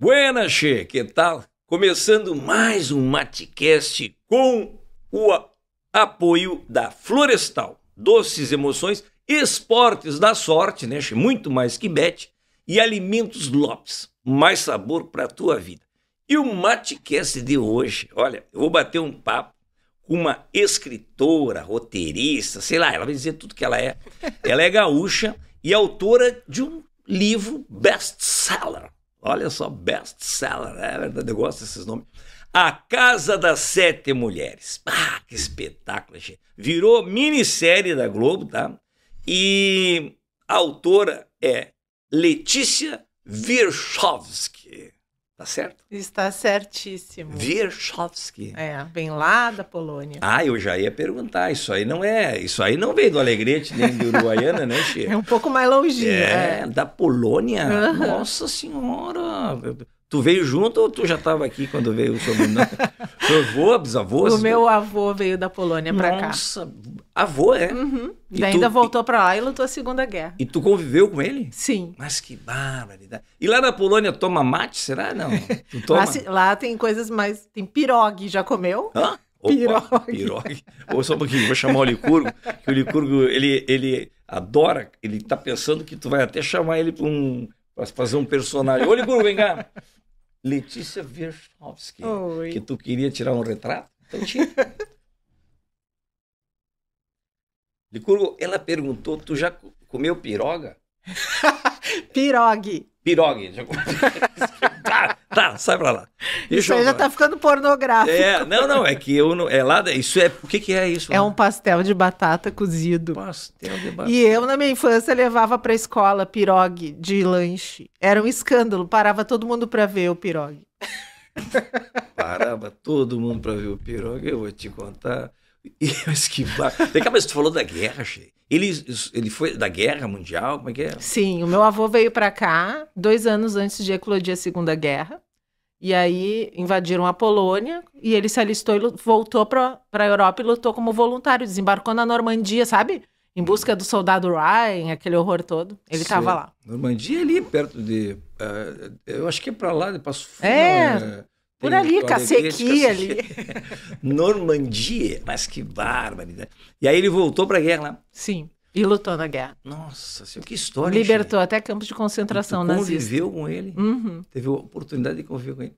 Buenas, che, que tal? Começando mais um Matcast com o apoio da Florestal, doces emoções, esportes da sorte, né, che? Muito mais que bet e alimentos Lopes, mais sabor para a tua vida. E o Matcast de hoje, olha, eu vou bater um papo com uma escritora, roteirista, sei lá, ela vai dizer tudo que ela é. Ela é gaúcha e autora de um livro best-seller Olha só, best seller, é né? verdade, eu gosto desses nomes. A Casa das Sete Mulheres. Ah, que espetáculo, gente. Virou minissérie da Globo, tá? E a autora é Letícia Virchovsky. Tá certo? Está certíssimo. Virchovsky. É, vem lá da Polônia. Ah, eu já ia perguntar. Isso aí não é. Isso aí não veio do Alegrete nem do Uruguaiana, né, Chico? É um pouco mais longinho. É, é. da Polônia. Uhum. Nossa Senhora. Tu veio junto ou tu já estava aqui quando veio o sobrenome? Seu avô, bisavô? O meu avô veio da Polônia para cá. Nossa, avô, é? Uhum. E, e ainda tu... voltou para lá e lutou a Segunda Guerra. E tu conviveu com ele? Sim. Mas que barbaridade. E lá na Polônia toma mate, será? Não. lá, se... lá, tem coisas mais... Tem pirogue, já comeu? Hã? Opa, pirogue. pirogue. Ou só um pouquinho, vou chamar o Licurgo, que o Licurgo, ele, ele adora, ele tá pensando que tu vai até chamar ele para um... Pra fazer um personagem. Ô, Licurgo, vem cá. Letícia Wierzchowski, que tu queria tirar um retrato? Então tira. Licurgo, ela perguntou, tu já comeu piroga? pirogue. Pirogue. Já comeu... tá, sai pra lá. Deixa isso aí já tá ficando pornográfico. É, não, não, é que eu não. É lá, isso é. O que, que é isso? É né? um pastel de batata cozido. Pastel de batata. E eu, na minha infância, levava pra escola pirogue de lanche. Era um escândalo, parava todo mundo pra ver o pirogue. Parava todo mundo pra ver o pirogue, eu vou te contar. Eu esquivar. Vem cá, mas você falou da guerra, Che. Ele, ele foi da guerra mundial? Como é que é? Sim, o meu avô veio para cá dois anos antes de eclodir a Segunda Guerra. E aí invadiram a Polônia e ele se alistou e voltou para a Europa e lutou como voluntário. Desembarcou na Normandia, sabe? Em busca do soldado Ryan, aquele horror todo. Ele estava é lá. Normandia é ali perto de. Uh, eu acho que é para lá, de Passo Fundo. É. é por ali, Cacequi ali. Normandia, mas que né? E aí ele voltou para a guerra lá. Sim, e lutou na guerra. Nossa senhora, que história. Libertou gente. até campos de concentração tu nazista. Conviveu com ele, uhum. teve a oportunidade de conviver com ele.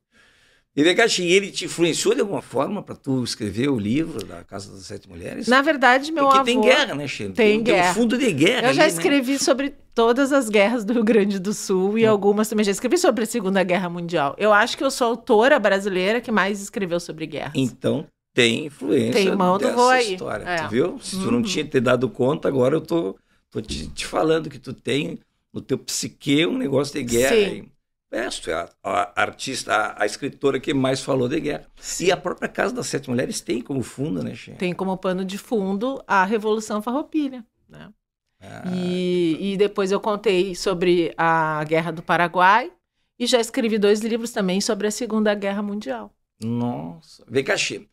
E vem cá, ele te influenciou de alguma forma para tu escrever o livro da Casa das Sete Mulheres? Na verdade, meu Porque avô... Porque tem guerra, né, Chico? Tem, tem, guerra. Tem um fundo de guerra. Eu ali, já né? escrevi né? sobre todas as guerras do Rio Grande do Sul e hum. algumas também. Já escrevi sobre a Segunda Guerra Mundial. Eu acho que eu sou a autora brasileira que mais escreveu sobre guerras. Então, tem influência tem mão dessa do história, é. viu? Se tu uhum. não tinha dado conta, agora eu tô, tô te, te, falando que tu tem no teu psique um negócio de guerra. Sim. Aí. É, é, a, a artista, a, a, escritora que mais falou de guerra. Sim. E a própria Casa das Sete Mulheres tem como fundo, né, Xê? Tem como pano de fundo a Revolução Farroupilha, né? Ah. E, é e depois eu contei sobre a Guerra do Paraguai e já escrevi dois livros também sobre a Segunda Guerra Mundial. Nossa. Vem cá, Xê.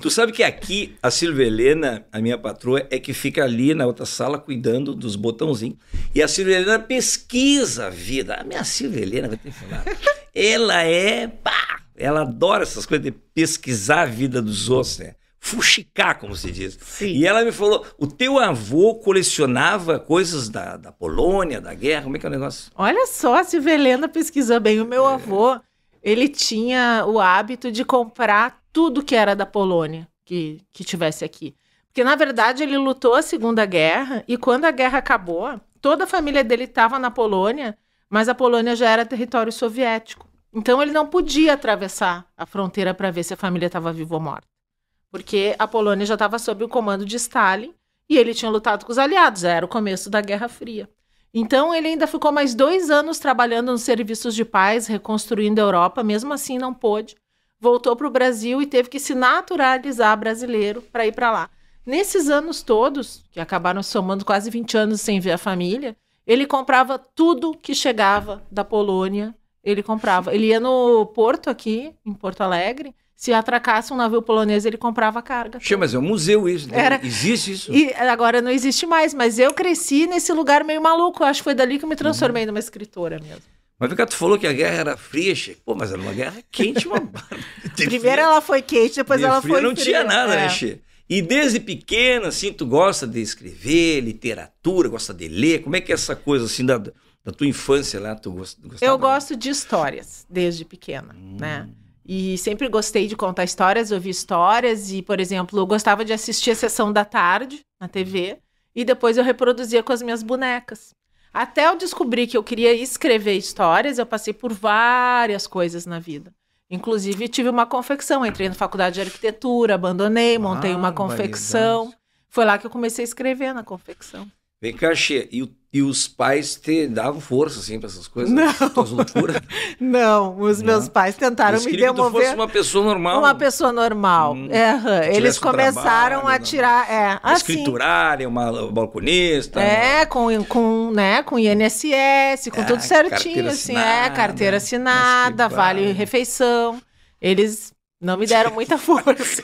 Tu sabe que aqui a Silvia Helena, a minha patroa, é que fica ali na outra sala cuidando dos botãozinhos. E a Silvia Helena pesquisa a vida. A minha Silvia Helena, vou ter que falar. ela é. Pá, ela adora essas coisas de pesquisar a vida dos outros, né? Fuxicar, como se diz. Sim. E ela me falou: o teu avô colecionava coisas da, da Polônia, da guerra, como é que é o negócio? Olha só, a Silvia Helena pesquisou bem. O meu é. avô, ele tinha o hábito de comprar tudo que era da Polônia que, que tivesse aqui. Porque, na verdade, ele lutou a Segunda Guerra e, quando a guerra acabou, toda a família dele estava na Polônia, mas a Polônia já era território soviético. Então, ele não podia atravessar a fronteira para ver se a família estava viva ou morta. Porque a Polônia já estava sob o comando de Stalin e ele tinha lutado com os aliados, era o começo da Guerra Fria. Então, ele ainda ficou mais dois anos trabalhando nos serviços de paz, reconstruindo a Europa, mesmo assim não pôde voltou para o Brasil e teve que se naturalizar brasileiro para ir para lá. Nesses anos todos, que acabaram somando quase 20 anos sem ver a família, ele comprava tudo que chegava da Polônia. Ele comprava. Ele ia no porto aqui, em Porto Alegre. Se atracasse um navio polonês, ele comprava carga. Xê, mas é um museu isso. Né? Era... Existe isso? E agora não existe mais, mas eu cresci nesse lugar meio maluco. acho que foi dali que eu me transformei uhum. numa escritora mesmo. Mas vem cá, tu falou que a guerra era fria, Chico. Pô, mas era uma guerra quente, uma Primeiro ela foi quente, depois de ela fria, foi não fria. Não tinha nada, né, é. né, E desde pequena, assim, tu gosta de escrever, literatura, gosta de ler. Como é que é essa coisa, assim, da, da tua infância lá? Tu gostava? Eu gosto de histórias, desde pequena, hum. né? E sempre gostei de contar histórias, ouvir histórias. E, por exemplo, eu gostava de assistir a Sessão da Tarde na TV. E depois eu reproduzia com as minhas bonecas. Até eu descobrir que eu queria escrever histórias, eu passei por várias coisas na vida. Inclusive, tive uma confecção. Entrei na faculdade de arquitetura, abandonei, montei ah, uma confecção. Foi lá que eu comecei a escrever na confecção. Vem cá, Xê, e o e os pais te davam força, assim, para essas coisas? Não. loucuras? Não, os não. meus pais tentaram Eles me demover... Que tu fosse uma pessoa normal. Uma pessoa normal. Hum, é, eles começaram trabalho, a né? tirar... É, a assim. Escriturária, uma balconista... É, uma... com, com, né, com INSS, com é, tudo certinho, assim. é, carteira né? assinada, vale refeição. Eles não me deram muita força.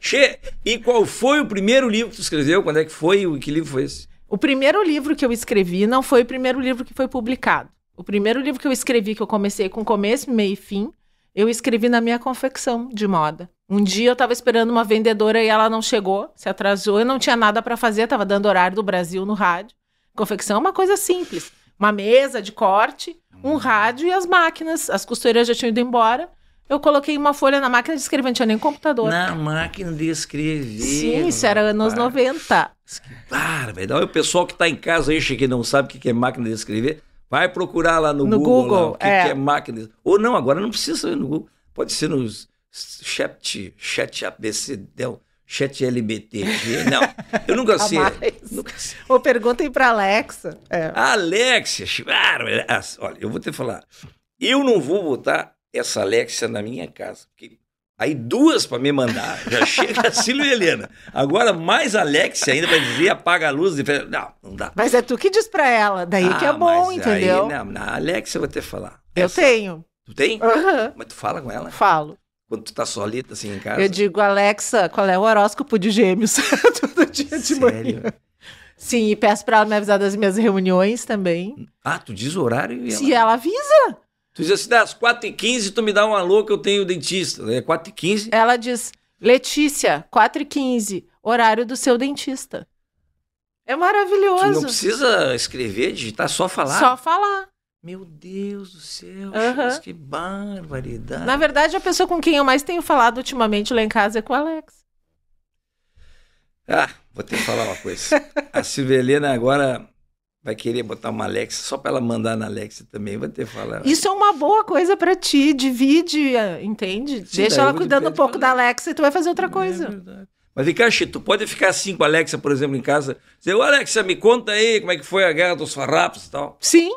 che, e qual foi o primeiro livro que tu escreveu? Quando é que foi? o que livro foi esse? O primeiro livro que eu escrevi não foi o primeiro livro que foi publicado. O primeiro livro que eu escrevi, que eu comecei com começo, meio e fim, eu escrevi na minha confecção de moda. Um dia eu estava esperando uma vendedora e ela não chegou, se atrasou, eu não tinha nada para fazer, estava dando horário do Brasil no rádio. Confecção é uma coisa simples, uma mesa de corte, um rádio e as máquinas. As costureiras já tinham ido embora eu coloquei uma folha na máquina de escrever, não tinha nem computador. Na máquina de escrever. Sim, isso era anos para. 90. Claro, velho. O pessoal que está em casa aí, que não sabe o que é máquina de escrever, vai procurar lá no, no Google, Google lá, o que é. que é. máquina. Ou não, agora não precisa saber no Google. Pode ser nos chat, chat ABC, chat LBTG. Não, eu nunca sei. nunca sei. Ou perguntem para Alexa. É. Alexa, claro. Olha, eu vou te falar. Eu não vou botar essa Alexia na minha casa. Porque aí duas para me mandar. Já chega a Cílio e Helena. Agora mais Alexia ainda para dizer apaga a luz. Não, não dá. Mas é tu que diz para ela. Daí ah, que é ah, bom, entendeu? Aí, não, na Alexia eu vou ter que falar. Eu essa. tenho. Tu tem? Uhum. Mas tu fala com ela? Falo. Quando tu tá solita assim em casa? Eu digo, Alexa, qual é o horóscopo de gêmeos? Todo dia de Sério? Sim, e peço para ela me avisar das minhas reuniões também. Ah, tu diz o horário e ela... Se ela avisa. Tu diz assim, ah, às 4h15 tu me dá um alô que eu tenho dentista. É 4h15. Ela diz, Letícia, 4h15, horário do seu dentista. É maravilhoso. Tu não precisa escrever, digitar, só falar. Só falar. Meu Deus do céu, uhum. Deus, que barbaridade. Na verdade, a pessoa com quem eu mais tenho falado ultimamente lá em casa é com o Alex. Ah, vou ter que falar uma coisa. a Silvelena agora vai querer botar uma Alexa só para ela mandar na Alexa também, vai ter falar. Isso é uma boa coisa para ti, divide, entende? Sim, Deixa ela cuidando um pouco da Alexa e tu vai fazer outra é coisa. É Mas vem cá, Chito, pode ficar assim com a Alexa, por exemplo, em casa, dizer, ô Alexa, me conta aí como é que foi a guerra dos farrapos e tal. Sim.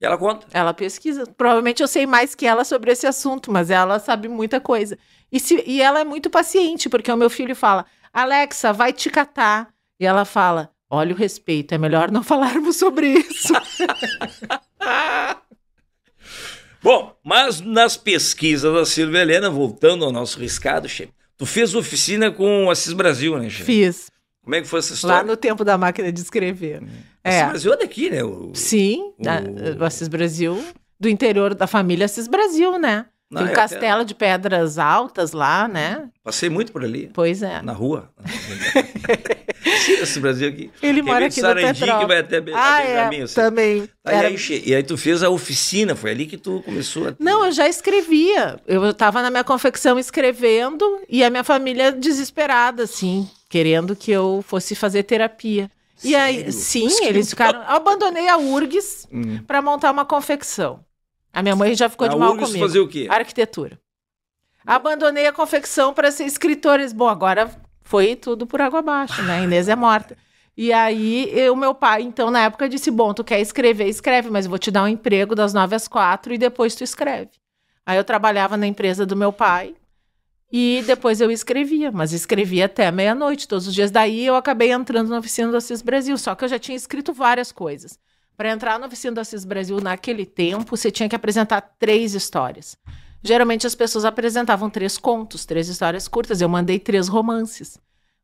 E ela conta. Ela pesquisa. Provavelmente eu sei mais que ela sobre esse assunto, mas ela sabe muita coisa. E, se, e ela é muito paciente, porque o meu filho fala, Alexa, vai te catar. E ela fala, Olha o respeito, é melhor não falarmos sobre isso. Bom, mas nas pesquisas da Silvia Helena, voltando ao nosso riscado, chefe, tu fez oficina com o Assis Brasil, né, chefe? Fiz. Como é que foi essa história? Lá no tempo da máquina de escrever. Hum. É. Assis Brasil é daqui, né? O, Sim, o... o Assis Brasil, do interior da família Assis Brasil, né? Tem um é, castelo é. de pedras altas lá, né? Uhum. Passei muito por ali. Pois é. Na rua. esse Brasil aqui. Ele mora aqui no Petrópolis. que vai até Be ah, É, assim. também. Aí, Era... aí, e aí tu fez a oficina, foi ali que tu começou a... Não, eu já escrevia. Eu estava na minha confecção escrevendo e a minha família desesperada, assim, querendo que eu fosse fazer terapia. Sério? E aí, sim, eles ficaram... abandonei a URGS hum. para montar uma confecção. A minha mãe já ficou a de mal URGS comigo. fazer o quê? Arquitetura. Abandonei a confecção para ser escritora. Bom, agora foi tudo por água abaixo, né? Inês é morta. E aí, o meu pai, então, na época, disse: Bom, tu quer escrever, escreve, mas eu vou te dar um emprego das nove às quatro e depois tu escreve. Aí eu trabalhava na empresa do meu pai e depois eu escrevia, mas escrevia até meia-noite, todos os dias. Daí eu acabei entrando na oficina do Assis Brasil, só que eu já tinha escrito várias coisas. Para entrar na oficina do Assis Brasil naquele tempo, você tinha que apresentar três histórias. Geralmente as pessoas apresentavam três contos, três histórias curtas. Eu mandei três romances.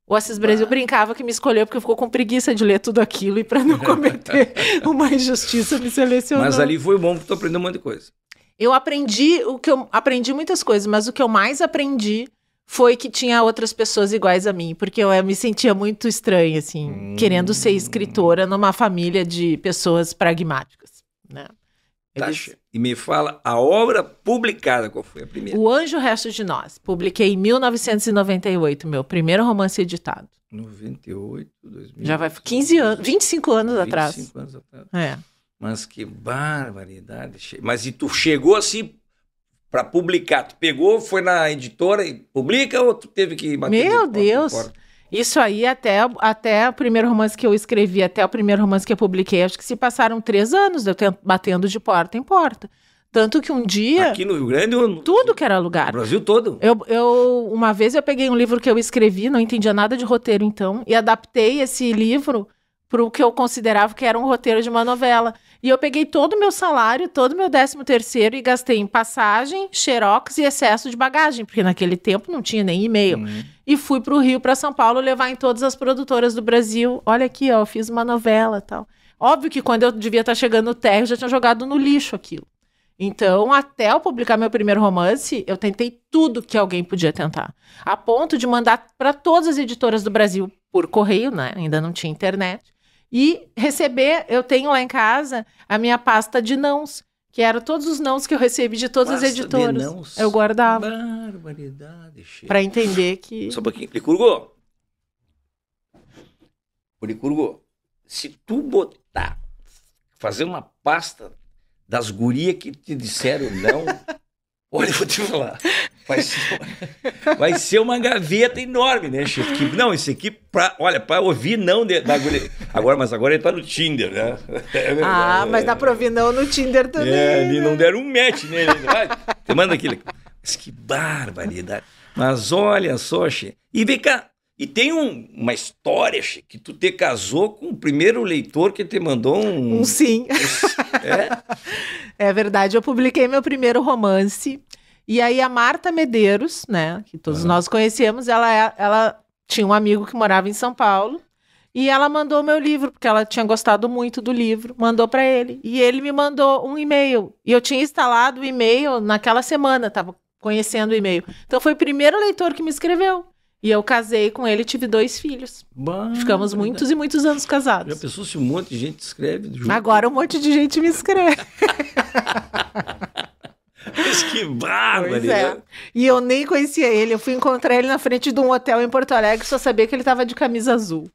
O Assis Brasil ah. brincava que me escolheu porque ficou com preguiça de ler tudo aquilo e para não cometer uma injustiça me selecionou. Mas ali foi bom porque tu aprendeu um monte de coisa. Eu aprendi o que eu aprendi muitas coisas, mas o que eu mais aprendi foi que tinha outras pessoas iguais a mim, porque eu, eh, me sentia muito estranha, assim, hum. querendo ser escritora numa família de pessoas pragmáticas, né? Tá, Eles... E me fala a obra publicada, qual foi a primeira? O Anjo Resto de Nós. Publiquei em 1998, meu primeiro romance editado. 98, 2000. Já vai 15 anos, 25 anos 25 atrás. 25 anos atrás. É. Mas que barbaridade. Mas e tu chegou assim para publicar. Tu pegou, foi na editora e publica ou tu teve que bater Meu de Deus. Porta porta? Isso aí, até, até o primeiro romance que eu escrevi, até o primeiro romance que eu publiquei, acho que se passaram três anos eu batendo de porta em porta. Tanto que um dia. Aqui no Rio Grande ou Tudo que era lugar. No Brasil todo. Eu, eu, uma vez eu peguei um livro que eu escrevi, não entendia nada de roteiro então, e adaptei esse livro para o que eu considerava que era um roteiro de uma novela. E eu peguei todo o meu salário, todo o meu décimo terceiro e gastei em passagem, xerox e excesso de bagagem, porque naquele tempo não tinha nem e-mail. Uhum. E fui para o Rio, para São Paulo, levar em todas as produtoras do Brasil. Olha aqui, ó, eu fiz uma novela tal. Óbvio que quando eu devia estar tá chegando no térreo, já tinha jogado no lixo aquilo. Então, até eu publicar meu primeiro romance, eu tentei tudo que alguém podia tentar. A ponto de mandar para todas as editoras do Brasil por correio, né? Ainda não tinha internet e receber, eu tenho lá em casa a minha pasta de nãos, que eram todos os nãos que eu recebi de todas pasta as editoras. De nãos. Eu guardava. Barbaridade, Para entender que. Só um pouquinho. Licurgo! Licurgo, se tu botar, fazer uma pasta das gurias que te disseram não, olha, eu vou te falar. Vai ser, vai ser uma gaveta enorme, né, Chico? Que, não, esse aqui, pra, olha, para ouvir não de, da agulha. Agora, mas agora ele tá no Tinder, né? É ah, é. mas dá para ouvir não no Tinder é, também. É, né? não deram um match nele. Né? você manda aquilo. Mas que barbaridade. Mas olha só, Chico. E vem cá, e tem um, uma história, Chico, que tu te casou com o primeiro leitor que te mandou um. Um sim. É? é verdade. Eu publiquei meu primeiro romance e aí a Marta Medeiros, né, que todos uhum. nós conhecemos, ela, é, ela tinha um amigo que morava em São Paulo. E ela mandou meu livro, porque ela tinha gostado muito do livro, mandou para ele. E ele me mandou um e-mail. E eu tinha instalado o e-mail naquela semana, tava conhecendo o e-mail. Então foi o primeiro leitor que me escreveu. E eu casei com ele tive dois filhos. Bah, Ficamos muitos e muitos anos casados. Já pensou se um monte de gente escreve? Junto? Agora um monte de gente me escreve. que bárbaro! é. Né? E eu nem conhecia ele. Eu fui encontrar ele na frente de um hotel em Porto Alegre, só sabia que ele tava de camisa azul.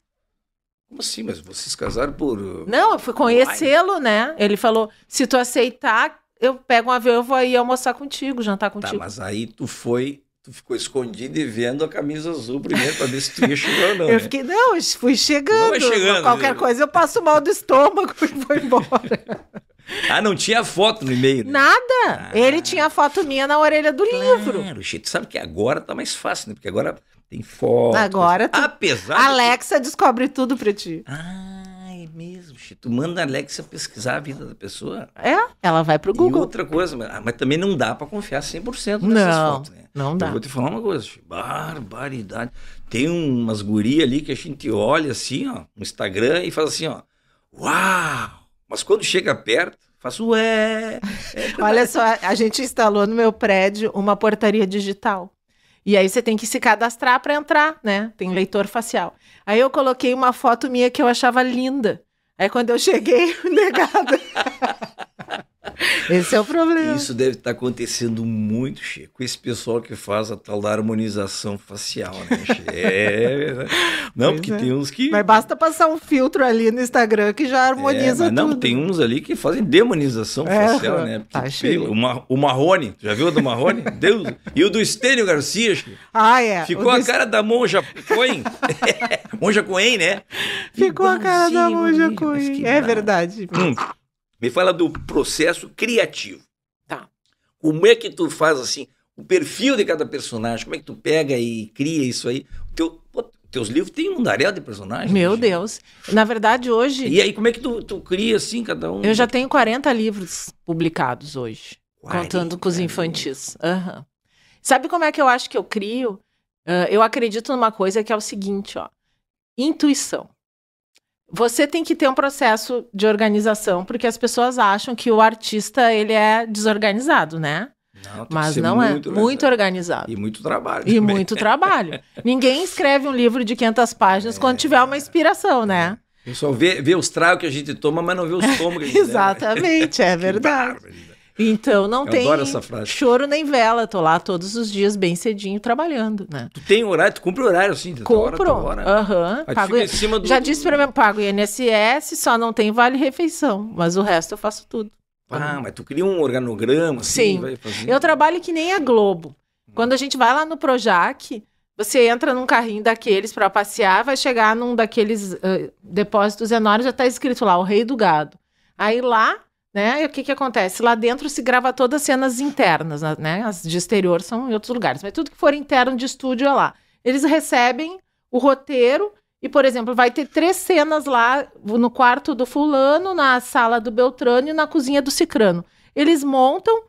Como assim? Mas vocês casaram por. Uh, não, eu fui conhecê-lo, né? Ele falou: se tu aceitar, eu pego um avião, e vou aí almoçar contigo, jantar tá, contigo. Tá, mas aí tu foi tu ficou escondido e vendo a camisa azul primeiro para ver se tu ia chegar ou não. Eu né? fiquei, não, fui é chegando. Não chegando. Qualquer né? coisa eu passo mal do estômago e vou embora. Ah, não tinha foto no e-mail? Né? Nada! Ah. Ele tinha a foto minha na orelha do claro, livro. Claro, tu sabe que agora tá mais fácil, né? Porque agora tem foto. Agora tu... Apesar Alexa que... descobre tudo pra ti. Ah, é mesmo, Xê. Tu manda a Alexa pesquisar a vida da pessoa. É, ela vai pro Google. E outra coisa, mas, ah, mas também não dá pra confiar 100% nessas não, fotos, né? Não, não dá. Eu vou te falar uma coisa, xê. barbaridade. Tem umas gurias ali que a gente olha assim, ó, no Instagram e fala assim, ó, uau! Mas quando chega perto, faço ué. É, é Olha é". só, a gente instalou no meu prédio uma portaria digital. E aí você tem que se cadastrar para entrar, né? Tem leitor facial. Aí eu coloquei uma foto minha que eu achava linda. Aí quando eu cheguei, negado. Esse é o problema. Isso deve estar tá acontecendo muito, Che, com esse pessoal que faz a tal da harmonização facial, né, Che? É, né? Não, pois porque é. tem uns que. Mas basta passar um filtro ali no Instagram que já harmoniza é, mas tudo. Não, tem uns ali que fazem demonização é, facial, né? Tá, porque, tá pelo, o, Marrone, já viu o do Marrone? Deus. E o do Estênio Garcia, Ah, é. Ficou a cara da Monja Coen. Monja Coen, né? Ficou a então, cara da Monja Coen. É verdade. Hum. Me fala do processo criativo. Tá. Como é que tu faz assim, o perfil de cada personagem, como é que tu pega e cria isso aí? Teu, pô, teus livros têm um darel de personagens. Meu Deus. Na verdade, hoje. E aí, como é que tu, tu cria assim, cada um? Eu já tenho 40 livros publicados hoje, 40, contando com os infantis. Uhum. Sabe como é que eu acho que eu crio? Uh, eu acredito numa coisa que é o seguinte, ó. Intuição. Você tem que ter um processo de organização, porque as pessoas acham que o artista ele é desorganizado, né? Não, Mas não é. muito é organizado. muito organizado. E muito trabalho. E muito trabalho. Ninguém escreve um livro de 500 páginas é... quando tiver uma inspiração, né? É. O pessoal vê, vê os traios que a gente toma, mas não vê os tomos que a gente Exatamente, é verdade. Então não eu tem choro nem vela. Tô lá todos os dias bem cedinho trabalhando, né? Tu tem horário, tu cumpre horário assim, tá tá Compro. Aham. do... Já disse para mim, pago INSS, só não tem vale refeição, mas o resto eu faço tudo. Ah, mas tu cria um organograma assim, Sim. Vai fazendo... Eu trabalho que nem a Globo. Quando a gente vai lá no Projac, você entra num carrinho daqueles para passear, vai chegar num daqueles uh, depósitos enormes, já está escrito lá, o rei do gado. Aí lá né? E o que, que acontece? Lá dentro se grava todas as cenas internas, né? né? As de exterior são em outros lugares, mas tudo que for interno de estúdio é lá. Eles recebem o roteiro e, por exemplo, vai ter três cenas lá no quarto do fulano, na sala do Beltrano e na cozinha do Cicrano. Eles montam,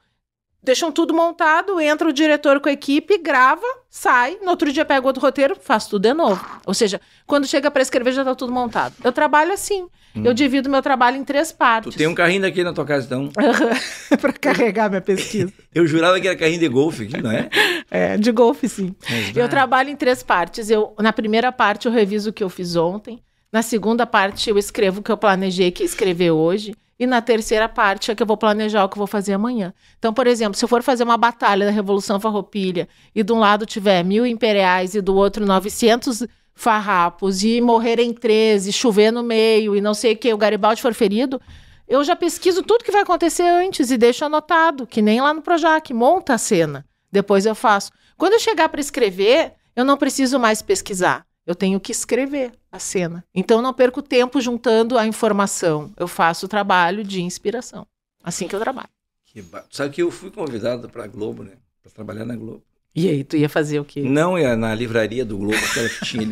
deixam tudo montado, entra o diretor com a equipe, grava, sai, no outro dia pega outro roteiro, faz tudo de novo. Ou seja, quando chega para escrever já está tudo montado. Eu trabalho assim. Hum. Eu divido meu trabalho em três partes. Tu tem um carrinho daqui na tua casa, então? para carregar minha pesquisa. eu jurava que era carrinho de golfe, não é? É, de golfe, sim. Mas, é, eu ah. trabalho em três partes. Eu, na primeira parte, eu reviso o que eu fiz ontem. Na segunda parte, eu escrevo o que eu planejei que escrever hoje. E na terceira parte é que eu vou planejar o que eu vou fazer amanhã. Então, por exemplo, se eu for fazer uma batalha da Revolução Farroupilha e de um lado tiver mil imperiais e do outro 900 farrapos e morrer em 13, chover no meio e não sei o que, o Garibaldi for ferido, eu já pesquiso tudo que vai acontecer antes e deixo anotado, que nem lá no Projac, monta a cena. Depois eu faço. Quando eu chegar para escrever, eu não preciso mais pesquisar. Eu tenho que escrever a cena. Então eu não perco tempo juntando a informação. Eu faço o trabalho de inspiração. Assim que eu trabalho. Que ba... Sabe que eu fui convidado para a Globo, né? Para trabalhar na Globo. E aí, tu ia fazer o quê? Não, ia na livraria do Globo, aquela que tinha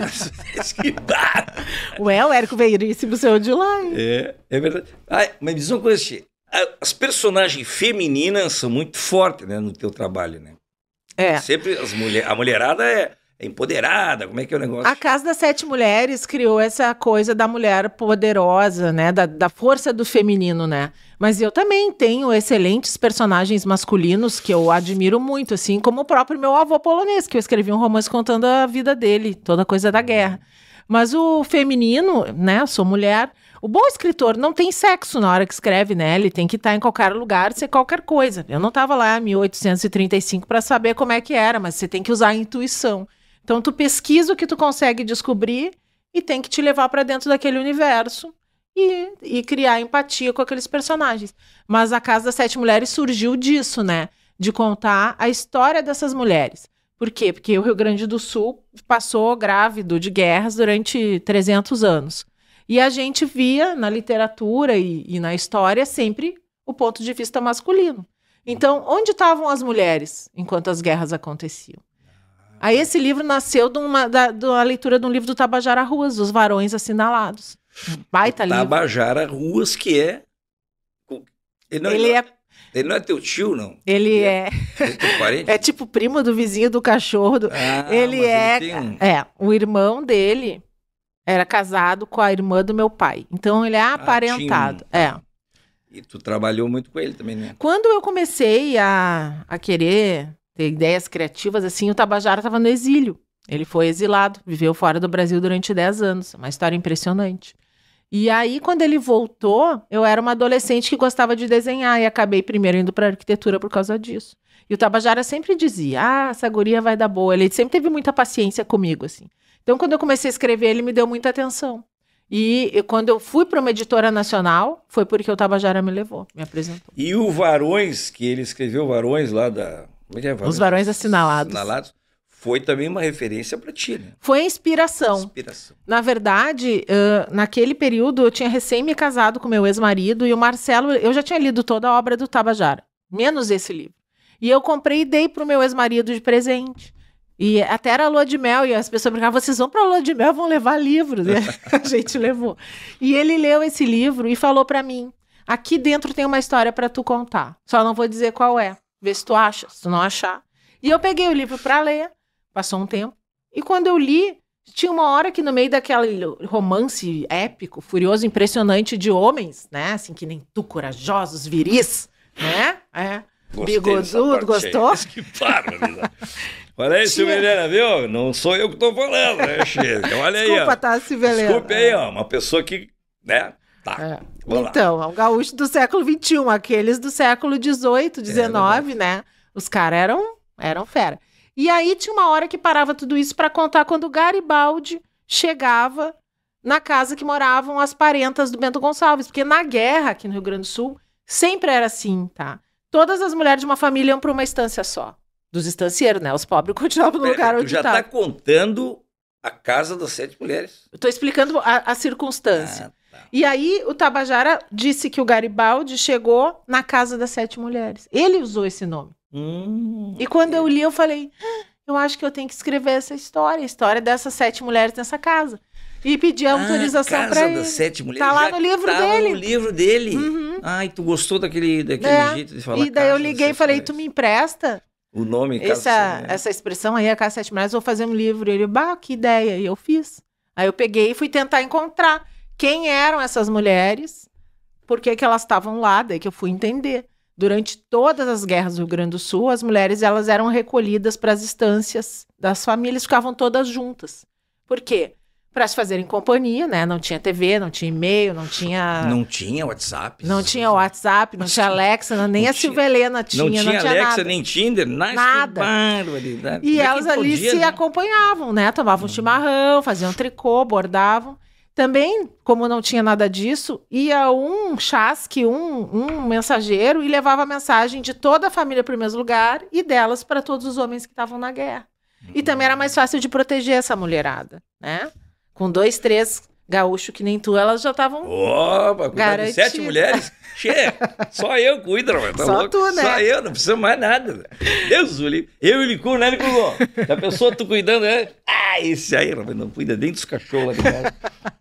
Ué, o Érico Veríssimo saiu de lá. Hein? É, é verdade. mas diz uma coisa assim, as personagens femininas são muito fortes né, no teu trabalho, né? É. Sempre as mulher, a mulherada é é empoderada, como é que é o negócio? A Casa das Sete Mulheres criou essa coisa da mulher poderosa, né? Da, da força do feminino, né? Mas eu também tenho excelentes personagens masculinos que eu admiro muito, assim, como o próprio meu avô polonês, que eu escrevi um romance contando a vida dele, toda coisa da guerra. Mas o feminino, né? Eu sou mulher. O bom escritor não tem sexo na hora que escreve, né? Ele tem que estar em qualquer lugar, ser qualquer coisa. Eu não estava lá em 1835 para saber como é que era, mas você tem que usar a intuição. Então tu pesquisa o que tu consegue descobrir e tem que te levar para dentro daquele universo e, e criar empatia com aqueles personagens. Mas a Casa das Sete Mulheres surgiu disso, né? De contar a história dessas mulheres. Por quê? Porque o Rio Grande do Sul passou grávido de guerras durante 300 anos. E a gente via na literatura e, e na história sempre o ponto de vista masculino. Então, onde estavam as mulheres enquanto as guerras aconteciam? Aí esse livro nasceu de uma, da, de uma leitura de um livro do Tabajara Ruas, Os Varões Assinalados. Baita livro. Tabajara Ruas, que é. Ele, não, é ele, ele é... ele não é teu tio, não. Ele, ele é. É, é, tipo primo do vizinho do cachorro. Do... Ah, ele é. Um... É, o irmão dele era casado com a irmã do meu pai. Então ele é ah, aparentado. Ah, é. E tu trabalhou muito com ele também, né? Quando eu comecei a, a querer ter ideias criativas, assim, o Tabajara estava no exílio. Ele foi exilado, viveu fora do Brasil durante 10 anos. É uma história impressionante. E aí, quando ele voltou, eu era uma adolescente que gostava de desenhar e acabei primeiro indo para arquitetura por causa disso. E o Tabajara sempre dizia: Ah, essa guria vai dar boa. Ele sempre teve muita paciência comigo, assim. Então, quando eu comecei a escrever, ele me deu muita atenção. E, e quando eu fui para uma editora nacional, foi porque o Tabajara me levou, me apresentou. E o Varões, que ele escreveu Varões lá da é é, Os Barões assinalados. assinalados. Foi também uma referência para ti, né? Foi inspiração. inspiração. Na verdade, uh, naquele período eu tinha recém me casado com meu ex-marido e o Marcelo, eu já tinha lido toda a obra do Tabajara, menos esse livro. E eu comprei e dei para o meu ex-marido de presente. E até era lua de mel, e as pessoas brincavam, vocês vão a lua de mel, vão levar livros. E a gente levou. E ele leu esse livro e falou para mim, aqui dentro tem uma história para tu contar, só não vou dizer qual é. Vê se tu acha, se tu não achar. E eu peguei o livro para ler, passou um tempo. E quando eu li, tinha uma hora que no meio daquele romance épico, furioso, impressionante de homens, né? Assim, que nem tu, corajosos, viris, né? É. Bigodudo, gostou? Que Olha isso, Milena, viu? Não sou eu que estou falando, né, Chico? Olha Desculpa, aí, ó. Tá, Desculpa aí, ó. Uma pessoa que, né? Tá. É. Então, é um gaúcho do século XXI, aqueles do século XVIII, XIX, é, né? Os caras eram, eram fera. E aí tinha uma hora que parava tudo isso para contar quando o Garibaldi chegava na casa que moravam as parentas do Bento Gonçalves, porque na guerra aqui no Rio Grande do Sul sempre era assim, tá? Todas as mulheres de uma família iam para uma estância só, dos estancieiros, né? Os pobres continuavam no lugar onde estavam. Já está contando a casa das sete mulheres. Estou explicando a, a circunstância. Ah, tá. Tá. E aí o Tabajara disse que o Garibaldi chegou na casa das sete mulheres. Ele usou esse nome. Hum, e quando eu li, eu falei, ah, eu acho que eu tenho que escrever essa história, a história dessas sete mulheres nessa casa. E pedi a ah, autorização ah, para ele. Casa das sete mulheres. Tá lá no livro tá dele. no livro dele. Uhum. Ai, tu gostou daquele, daquele é. jeito de falar. E daí eu liguei e falei, mulheres. tu me empresta? O nome essa casa, essa expressão aí, a casa sete mulheres, vou fazer um livro. Ele, bah, que ideia! E eu fiz. Aí eu peguei e fui tentar encontrar quem eram essas mulheres, por que, que elas estavam lá, daí que eu fui entender. Durante todas as guerras do Rio Grande do Sul, as mulheres elas eram recolhidas para as estâncias das famílias, ficavam todas juntas. Por quê? Para se fazerem companhia, né? Não tinha TV, não tinha e-mail, não tinha. Não tinha WhatsApp. Não tinha né? WhatsApp, não, tinha Alexa, não, nem não a Silvelena tinha. Não tinha, não tinha Alexa, nada. nem Tinder, nada. E Como é elas é ali se né? acompanhavam, né? Tomavam hum. chimarrão, faziam tricô, bordavam. Também, como não tinha nada disso, ia um chasque, um, um mensageiro, e levava a mensagem de toda a família para o mesmo lugar e delas para todos os homens que estavam na guerra. E também era uhum. mais fácil de proteger essa mulherada, né? Com dois, três gaúcho que nem tu, elas já estavam. Opa, cuidado de sete mulheres? Che, só eu cuido, mano. Tá só louco? tu, né? Só eu, não precisa mais nada. Deus, o eu e o Licur, né, Licurgo? A pessoa tu cuidando, né? Ah, esse aí, não, não cuida nem dos cachorros ali, né?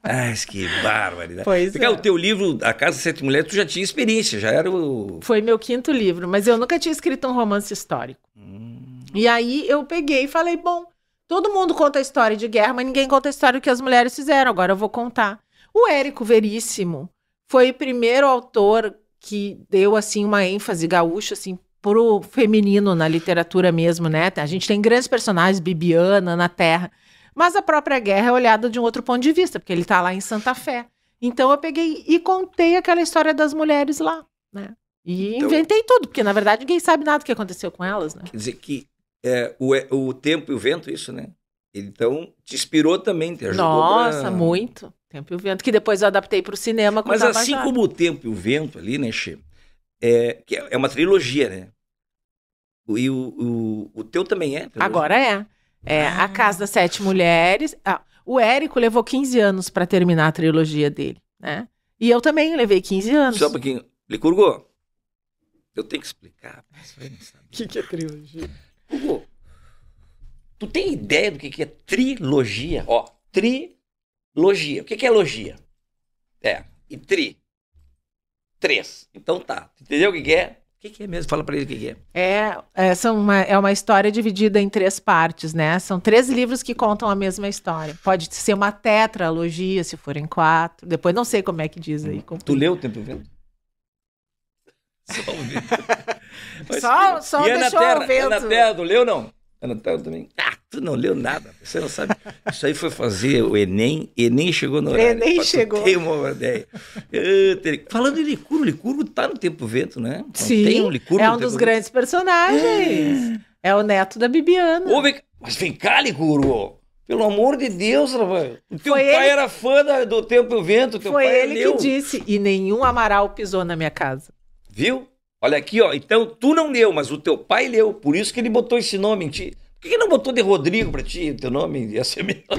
Ah, que barbaridade. Pois Porque, é. o teu livro, A Casa Sete Mulheres, tu já tinha experiência, já era o... Foi meu quinto livro, mas eu nunca tinha escrito um romance histórico. Hum. E aí eu peguei e falei, bom... Todo mundo conta a história de guerra, mas ninguém conta a história do que as mulheres fizeram. Agora eu vou contar. O Érico Veríssimo foi o primeiro autor que deu assim uma ênfase gaúcha assim pro feminino na literatura mesmo, né? A gente tem grandes personagens, Bibiana, na Terra, mas a própria guerra é olhada de um outro ponto de vista, porque ele está lá em Santa Fé. Então eu peguei e contei aquela história das mulheres lá, né? E então, inventei tudo, porque na verdade ninguém sabe nada do que aconteceu com elas, né? Quer dizer que é, o, é, o tempo e o vento, isso, né? Então, te inspirou também, te ajudou. Nossa, pra... muito. Tempo e o Vento, que depois eu adaptei para o cinema. Mas assim como o Tempo e o Vento ali, né, Che? É, que é, é uma trilogia, né? E o, o, o teu também é? Trilogia. Agora é. É ah. A Casa das Sete Mulheres. Ah, o Érico levou 15 anos para terminar a trilogia dele, né? E eu também levei 15 anos. Só um pouquinho. Licurgo, eu tenho que explicar. O que, que é trilogia? Hugo, tu tem ideia do que, que é trilogia? Ó, trilogia. O que, que é logia? É, e tri. Três. Então tá. Entendeu o que, é? O que, que, é mesmo? Fala para ele o que, é. É, é, são uma, é uma história dividida em três partes, né? São três livros que contam a mesma história. Pode ser uma tetralogia, se forem quatro. Depois não sei como é que diz aí. Hum. Tu leu o Tempo e Só o vento. só só e é deixou Terra, o é vento. Ana Terra, não leu, é não? Ana Terra também. Ah, tu não leu nada. Você não sabe. Isso aí foi fazer o Enem. Enem chegou no horário. Enem chegou. Tem uma ideia. Falando em Licuro, Licuro tá no Tempo Vento, né? Sim. Tem um Licuro é um dos grandes vento. personagens. É. é. o neto da Bibiana. Ô, vem... Mas vem cá, Licuro. Pelo amor de Deus, rapaz. O teu Foi pai ele... era fã do Tempo e o Vento. Foi ele é que disse. E nenhum Amaral pisou na minha casa. Viu? Olha aqui, ó. Então, tu não leu, mas o teu pai leu. Por isso que ele botou esse nome em ti. Por que, que não botou de Rodrigo pra ti? O teu nome ia ser melhor.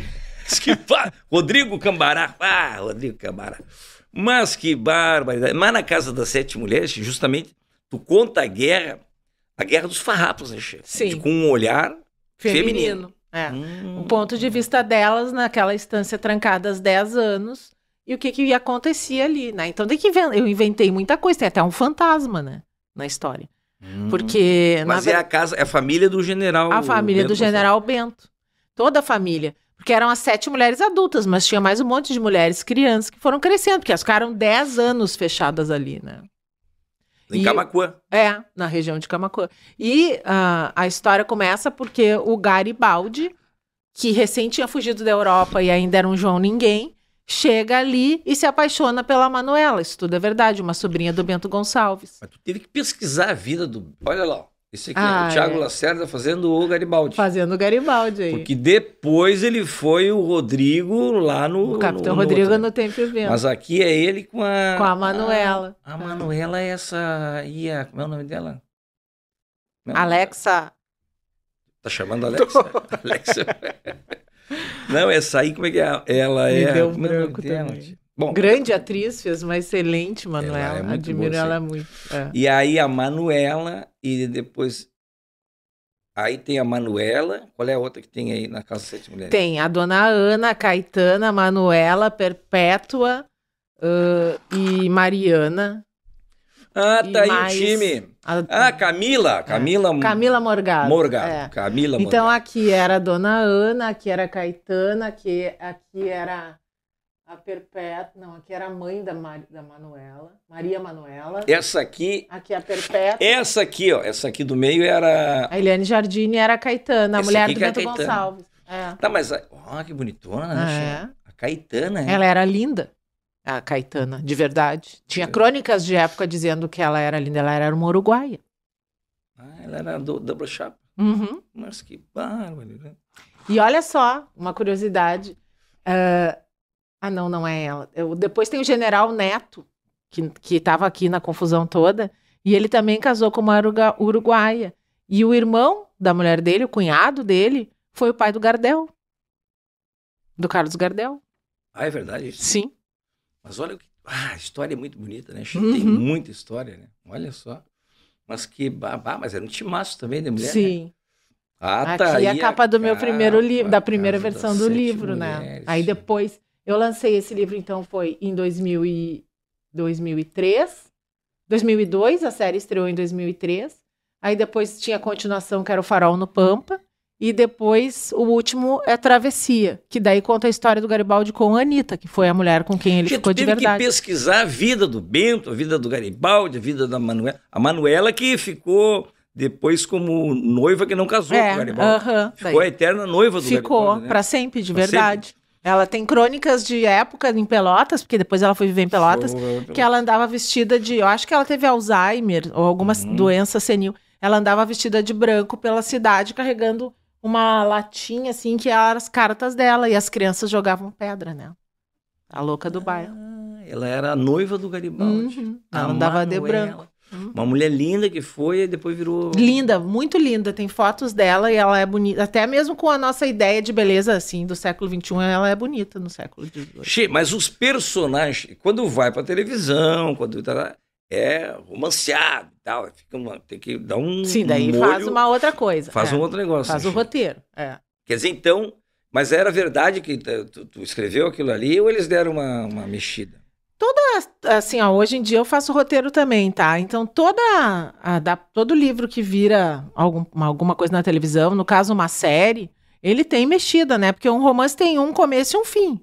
Rodrigo Cambará. Ah, Rodrigo Cambará. Mas que barbaridade. Mas na Casa das Sete Mulheres, justamente, tu conta a guerra, a guerra dos farrapos, né, chefe? Sim. Com um olhar feminino. feminino. É. Hum. O ponto de vista delas naquela instância trancada há 10 anos e o que que acontecia ali, né? Então tem que invent... eu inventei muita coisa, tem até um fantasma, né, na história. Hum, porque Mas é a casa, é a família do general A família Bento do general Bento. Toda a família, porque eram as sete mulheres adultas, mas tinha mais um monte de mulheres crianças que foram crescendo, porque elas ficaram dez anos fechadas ali, né? Em e, Camacuã. É, na região de Camacuã. E uh, a história começa porque o Garibaldi, que recém tinha fugido da Europa e ainda era um João Ninguém, chega ali e se apaixona pela Manuela. Isso tudo é verdade, uma sobrinha do Bento Gonçalves. Mas tu teve que pesquisar a vida do. Olha lá. Esse aqui ah, é o Thiago é. Lacerda fazendo o Garibaldi. Fazendo o Garibaldi aí. Porque depois ele foi o Rodrigo lá no. O Capitão no, no Rodrigo no Tempo Vento. Mas aqui é ele com a. Com a Manuela. A, a Manuela é essa. E a, como é o nome dela? É Alexa. Tá chamando Alexa? Alexa. Não, essa é aí, como é que é? Ela Me é. Deu um é branco dela, também. Bom, Grande atriz, fez uma excelente Manuela. Ela é Admiro boa, ela muito. É. E aí a Manuela, e depois. Aí tem a Manuela. Qual é a outra que tem aí na Casa Sete Mulheres? Tem a Dona Ana, a Caetana, a Manuela, Perpétua uh, e Mariana. Ah, tá e tá mais... aí o time. A... Ah, Camila! É. Camila, é. Camila Morgado. Morgado. É. Camila Morgado. Então aqui era a Dona Ana, aqui era a Caetana, aqui, aqui era a Perpétua. Não, aqui era a mãe da, Mar... da Manuela, Maria Manuela. Essa aqui. Aqui é a Perpétua. Essa aqui, ó. Essa aqui do meio era. A Eliane Jardini era a Caetana, a mulher do é Bento é Gonçalves. É. Tá, mas. Ó, oh, que bonitona, né? É. A Caetana, hein? Ela era linda a Caetana, de verdade. Tinha crônicas de época dizendo que ela era linda, ela era uma uruguaia. Ah, ela era do Double Shop. Uhum. Mas que bárbaro, né? E olha só, uma curiosidade. Uh, ah, não, não é ela. Eu, depois tem o General Neto, que estava aqui na confusão toda, e ele também casou com uma uruga, uruguaia. E o irmão da mulher dele, o cunhado dele, foi o pai do Gardel. Do Carlos Gardel. Ah, é verdade? Sim. Mas olha, ah, a história é muito bonita, né? Uhum. Tem muita história, né? Olha só. Mas que babá, mas era um timaço também né mulher. Sim. Né? Ah, tá Aqui a capa do meu capa, primeiro livro, da primeira versão do livro, né? mulheres. né? Aí depois eu lancei esse livro, então foi em 2000 e 2003, 2002, a série estreou em 2003. Aí depois tinha a continuação que era o Farol no Pampa. E depois, o último é Travessia, que daí conta a história do Garibaldi com a Anitta, que foi a mulher com quem ele Gente, ficou de verdade. teve que pesquisar a vida do Bento, a vida do Garibaldi, a vida da Manuela. A Manuela que ficou depois como noiva que não casou é, com o Garibaldi. Uh -huh, ficou daí. a eterna noiva do ficou Garibaldi. Ficou, né? para sempre, de pra verdade. Sempre. Ela tem crônicas de época em Pelotas, porque depois ela foi viver em Pelotas, é que ela andava vestida de. Eu acho que ela teve Alzheimer ou alguma uhum. doença senil. Ela andava vestida de branco pela cidade, carregando uma latinha, assim, que eram é as cartas dela. E as crianças jogavam pedra, né? A louca do ah, bairro. Ela era a noiva do Garibaldi. Uhum. Ela andava de branco. Uhum. Uma mulher linda que foi e depois virou. Linda, muito linda. Tem fotos dela e ela é bonita. Até mesmo com a nossa ideia de beleza, assim, do século XXI, ela é bonita no século XVIII. mas os personagens, quando vai para televisão, quando. Tá é romanceado e tal. Fica uma, tem que dar um. Sim, daí molho, faz uma outra coisa. Faz é. um outro negócio. Faz o um roteiro. É. Quer dizer, então. Mas era verdade que eh, tu, tu escreveu aquilo ali ou eles deram uma, uma mexida? Toda. Assim, ó, hoje em dia eu faço roteiro também, tá? Então, toda. A, da, todo livro que vira algum, alguma coisa na televisão, no caso, uma série, ele tem mexida, né? Porque um romance tem um começo e um fim.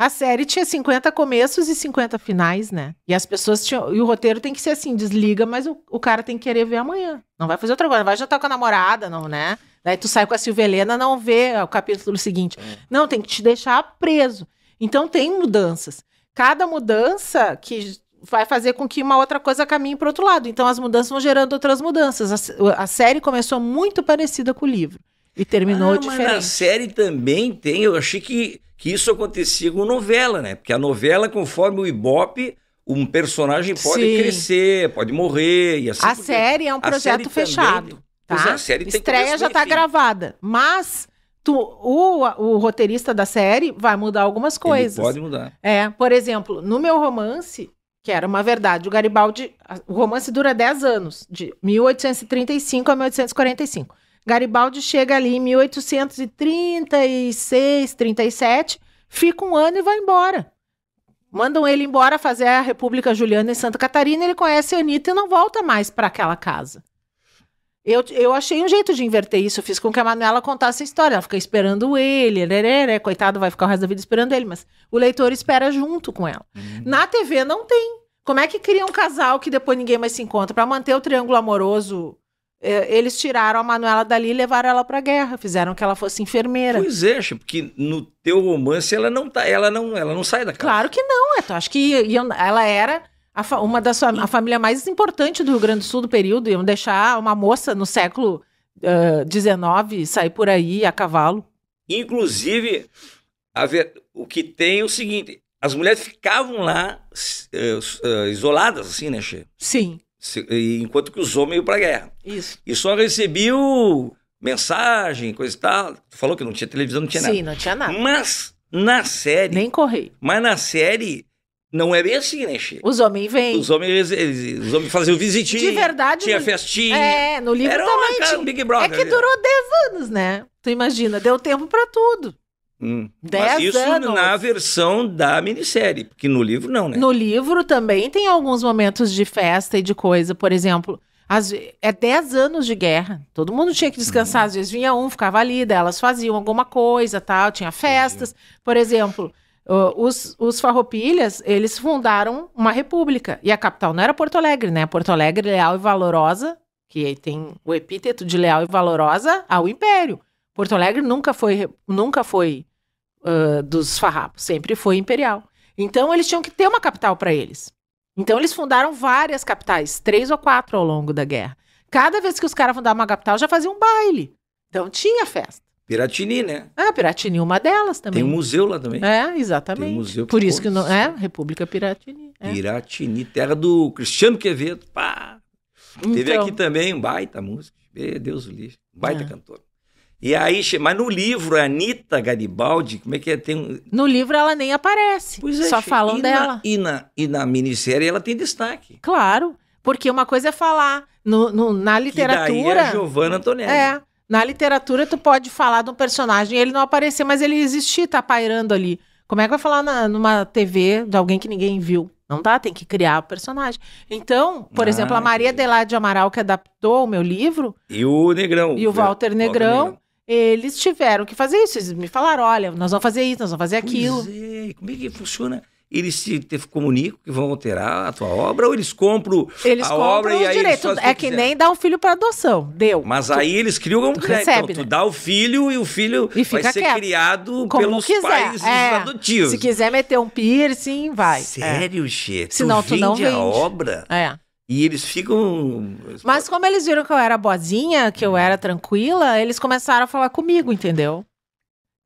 A série tinha 50 começos e 50 finais, né? E as pessoas tinham. E o roteiro tem que ser assim: desliga, mas o, o cara tem que querer ver amanhã. Não vai fazer outra coisa, vai jantar com a namorada, não, né? Daí tu sai com a Silvia Helena, não vê o capítulo seguinte. É. Não, tem que te deixar preso. Então tem mudanças. Cada mudança que vai fazer com que uma outra coisa caminhe para outro lado. Então as mudanças vão gerando outras mudanças. A, a série começou muito parecida com o livro e terminou ah, diferente. Mas na série também tem, eu achei que, que isso acontecia com novela, né? Porque a novela, conforme o Ibope, um personagem pode Sim. crescer, pode morrer e assim. A série é um projeto fechado. É, tá? A série Estreia já está gravada, mas tu, o, o roteirista da série vai mudar algumas coisas. Ele pode mudar. É, por exemplo, no meu romance, que era uma verdade, o Garibaldi, o romance dura 10 anos, de 1835 a 1845. Garibaldi chega ali em 1836, 37, fica um ano e vai embora. Mandam ele embora fazer a República Juliana em Santa Catarina, ele conhece a Anitta e não volta mais para aquela casa. Eu, eu achei um jeito de inverter isso, eu fiz com que a Manuela contasse a história. Ela fica esperando ele, lererê, coitado, vai ficar o resto da vida esperando ele, mas o leitor espera junto com ela. Uhum. Na TV não tem. Como é que cria um casal que depois ninguém mais se encontra para manter o triângulo amoroso é, eles tiraram a Manuela dali e levaram ela para a guerra, fizeram que ela fosse enfermeira. Pois é, porque no teu romance ela não tá, ela não, ela não sai da casa. Claro que não, Eto. Acho que ela era a, uma das a família mais importante do Rio Grande do Sul do período, iam deixar uma moça no século XIX uh, sair por aí a cavalo. Inclusive, a ver, o que tem é o seguinte, as mulheres ficavam lá uh, uh, isoladas assim, né, Che? Sim enquanto que os homens iam para guerra. Isso. E só recebiam mensagem, coisa e tal. Tu falou que não tinha televisão, não tinha Sim, nada. Sim, não tinha nada. Mas na série. Nem correi Mas na série. Não é bem assim, né, Chico? Os homens vêm. Os homens, eles, os homens faziam visitinha. De verdade. Tinha no... festinha. É, no livro Era também uma, um Big Brother. É que durou 10 anos, né? Tu imagina, deu tempo para tudo. Hum. Mas isso anos. na versão da minissérie, porque no livro não, né? No livro também tem alguns momentos de festa e de coisa. Por exemplo, as, é 10 anos de guerra. Todo mundo tinha que descansar. Hum. Às vezes vinha um, ficava ali, elas faziam alguma coisa, tal, tinha festas. Entendi. Por exemplo, os, os farroupilhas, eles fundaram uma república. E a capital não era Porto Alegre, né? Porto Alegre, leal e valorosa, que tem o epíteto de leal e valorosa ao império. Porto Alegre nunca foi, nunca foi uh, dos farrapos, sempre foi imperial. Então eles tinham que ter uma capital para eles. Então eles fundaram várias capitais, três ou quatro ao longo da guerra. Cada vez que os caras fundavam uma capital, já faziam um baile. Então tinha festa. Piratini, né? Ah, Piratini, uma delas também. Tem um museu lá também. É, exatamente. Tem um museu. Por isso que não é República Piratini. É. Piratini, terra do Cristiano Quevedo. Pá. Então... Teve aqui também um baita música. Meu Deus do lixo. Baita é. cantor. E aí, mas no livro, a Anitta Garibaldi, como é que é? Tem um... No livro ela nem aparece. Pois é, só falam e dela. Na, e, na, e na minissérie ela tem destaque. Claro, porque uma coisa é falar. No, no na literatura. Que daí é a Giovanna Antonelli. É. Na literatura, tu pode falar de um personagem ele não aparecer, mas ele existir, tá pairando ali. Como é que vai falar na, numa TV de alguém que ninguém viu? Não dá, tem que criar o personagem. Então, por ah, exemplo, a Maria que... Delade Amaral, que adaptou o meu livro. E o Negrão. E o né? Walter Negrão. Walter Negrão eles tiveram que fazer isso. Eles me falaram: olha, nós vamos fazer isso, nós vamos fazer aquilo. Pois é, como é que funciona? Eles se comunicam que vão alterar a tua obra ou eles compram eles a compram obra e aí direito. eles É que, que nem dar um filho para adoção, deu. Mas tu, aí eles criam um crédito. Então, né? tu dá o filho e o filho e vai ser quieto. criado Como pelos quiser. pais é. adotivos. Se quiser meter um piercing, vai. É. Sério, é. Se não, tu não vende. a obra? É. E eles ficam. Mas como eles viram que eu era boazinha, que eu uhum. era tranquila, eles começaram a falar comigo, entendeu?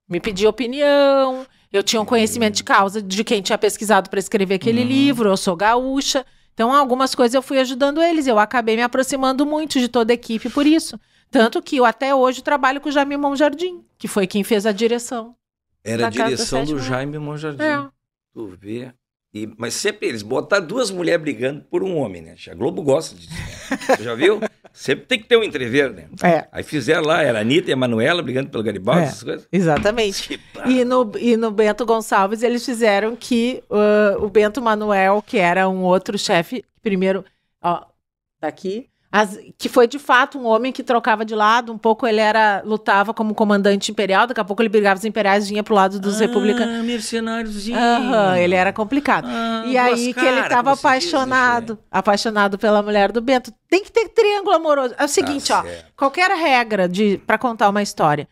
Me pedir opinião. Eu tinha um uhum. conhecimento de causa de quem tinha pesquisado para escrever aquele uhum. livro. Eu sou gaúcha. Então, algumas coisas eu fui ajudando eles. Eu acabei me aproximando muito de toda a equipe por isso. Tanto que eu até hoje trabalho com o Jaime Monjardim, que foi quem fez a direção. Era a direção do Jaime Monjardim. É. Tu vê e, mas sempre eles botaram duas mulheres brigando por um homem, né? A Globo gosta disso. Né? Você já viu? Sempre tem que ter um entrever, né? É. Aí fizeram lá, era a Anitta e a Manuela brigando pelo Garibaldi, é. essas coisas. Exatamente. E no, e no Bento Gonçalves eles fizeram que uh, o Bento Manuel, que era um outro chefe, primeiro, ó, tá aqui, as, que foi de fato um homem que trocava de lado, um pouco ele era lutava como comandante imperial, daqui a pouco ele brigava os imperiais, vinha pro lado dos ah, republicanos. mercenáriozinho. Uhum, ele era complicado. Ah, e aí cara, que ele estava né, apaixonado, diz, apaixonado pela mulher do Bento. Tem que ter triângulo amoroso. É o seguinte, tá ó, qualquer regra de para contar uma história,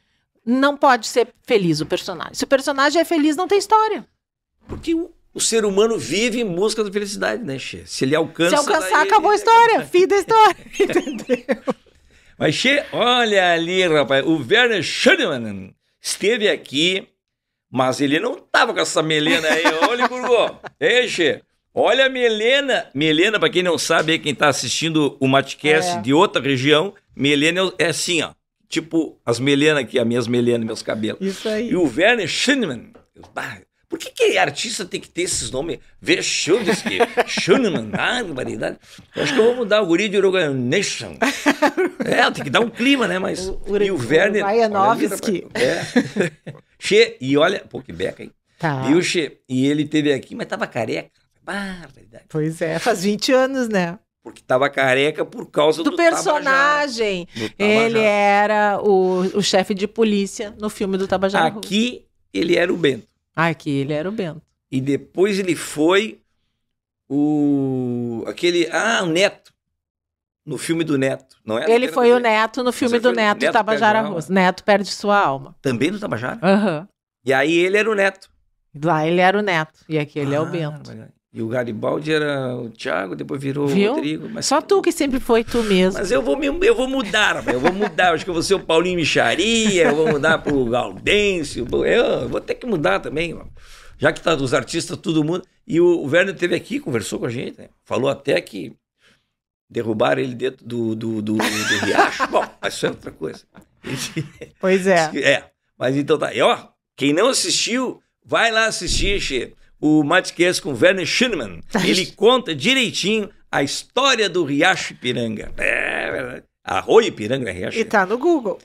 não pode ser feliz o personagem. Se o personagem é feliz, não tem história. Porque o o ser humano vive em busca da felicidade, né, Xê? Se ele alcança. Se alcançar, acabou a história. fim da história. Entendeu? Mas, Xê, olha ali, rapaz. O Werner Schönemann esteve aqui, mas ele não tava com essa melena aí. Olha, Gurgô. Ei, Xê. Olha a melena. Melena, para quem não sabe, quem tá assistindo o Matcast é. de outra região, melena é assim, ó. Tipo, as melenas aqui, as minhas melenas, meus cabelos. Isso aí. E o Werner Schönemann. Bah, por que, que artista tem que ter esses nomes? Vexandesky, Shannon, barbaridade. Acho que eu vou mudar o guri de Uruguay Nation. É, tem que dar um clima, né? Mas. O, e o Werner. Mayanovski. É. che, e olha, pô, que beca, hein? Tá. E o Che, e ele teve aqui, mas tava careca. Barbaridade. Pois é, faz 20 anos, né? porque tava careca por causa do, do personagem. Tabajara, do Tabajara. Ele era o, o chefe de polícia no filme do Tabajara. Aqui ele era o Bento. Ah, é que ele era o Bento. E depois ele foi o aquele ah, o Neto. No filme do Neto, não é? Ele foi o Neto no filme do Neto, Neto Tabajara Russo. Neto perde sua alma. Também do Tabajara? Aham. Uhum. E aí ele era o Neto. Lá ele era o Neto e aqui ele ah, é o ah, Bento. E o Garibaldi era o Thiago, depois virou Viu? o Rodrigo. Mas... Só tu que sempre foi tu mesmo. Mas eu vou, me, eu vou mudar, eu vou mudar. Acho que eu vou ser o Paulinho Micharia, eu vou mudar pro Gaudêncio. Eu vou ter que mudar também, já que tá dos artistas, todo mundo. E o, o Werner esteve aqui, conversou com a gente, né? falou até que derrubaram ele dentro do, do, do, do, do riacho. Bom, mas isso é outra coisa. Pois é. É, mas então tá. E ó, quem não assistiu, vai lá assistir, Che o Matcast com Werner Schunemann. Tá. Ele conta direitinho a história do Riacho Ipiranga. É verdade. Arroio Ipiranga, é Riacho. E tá no Google.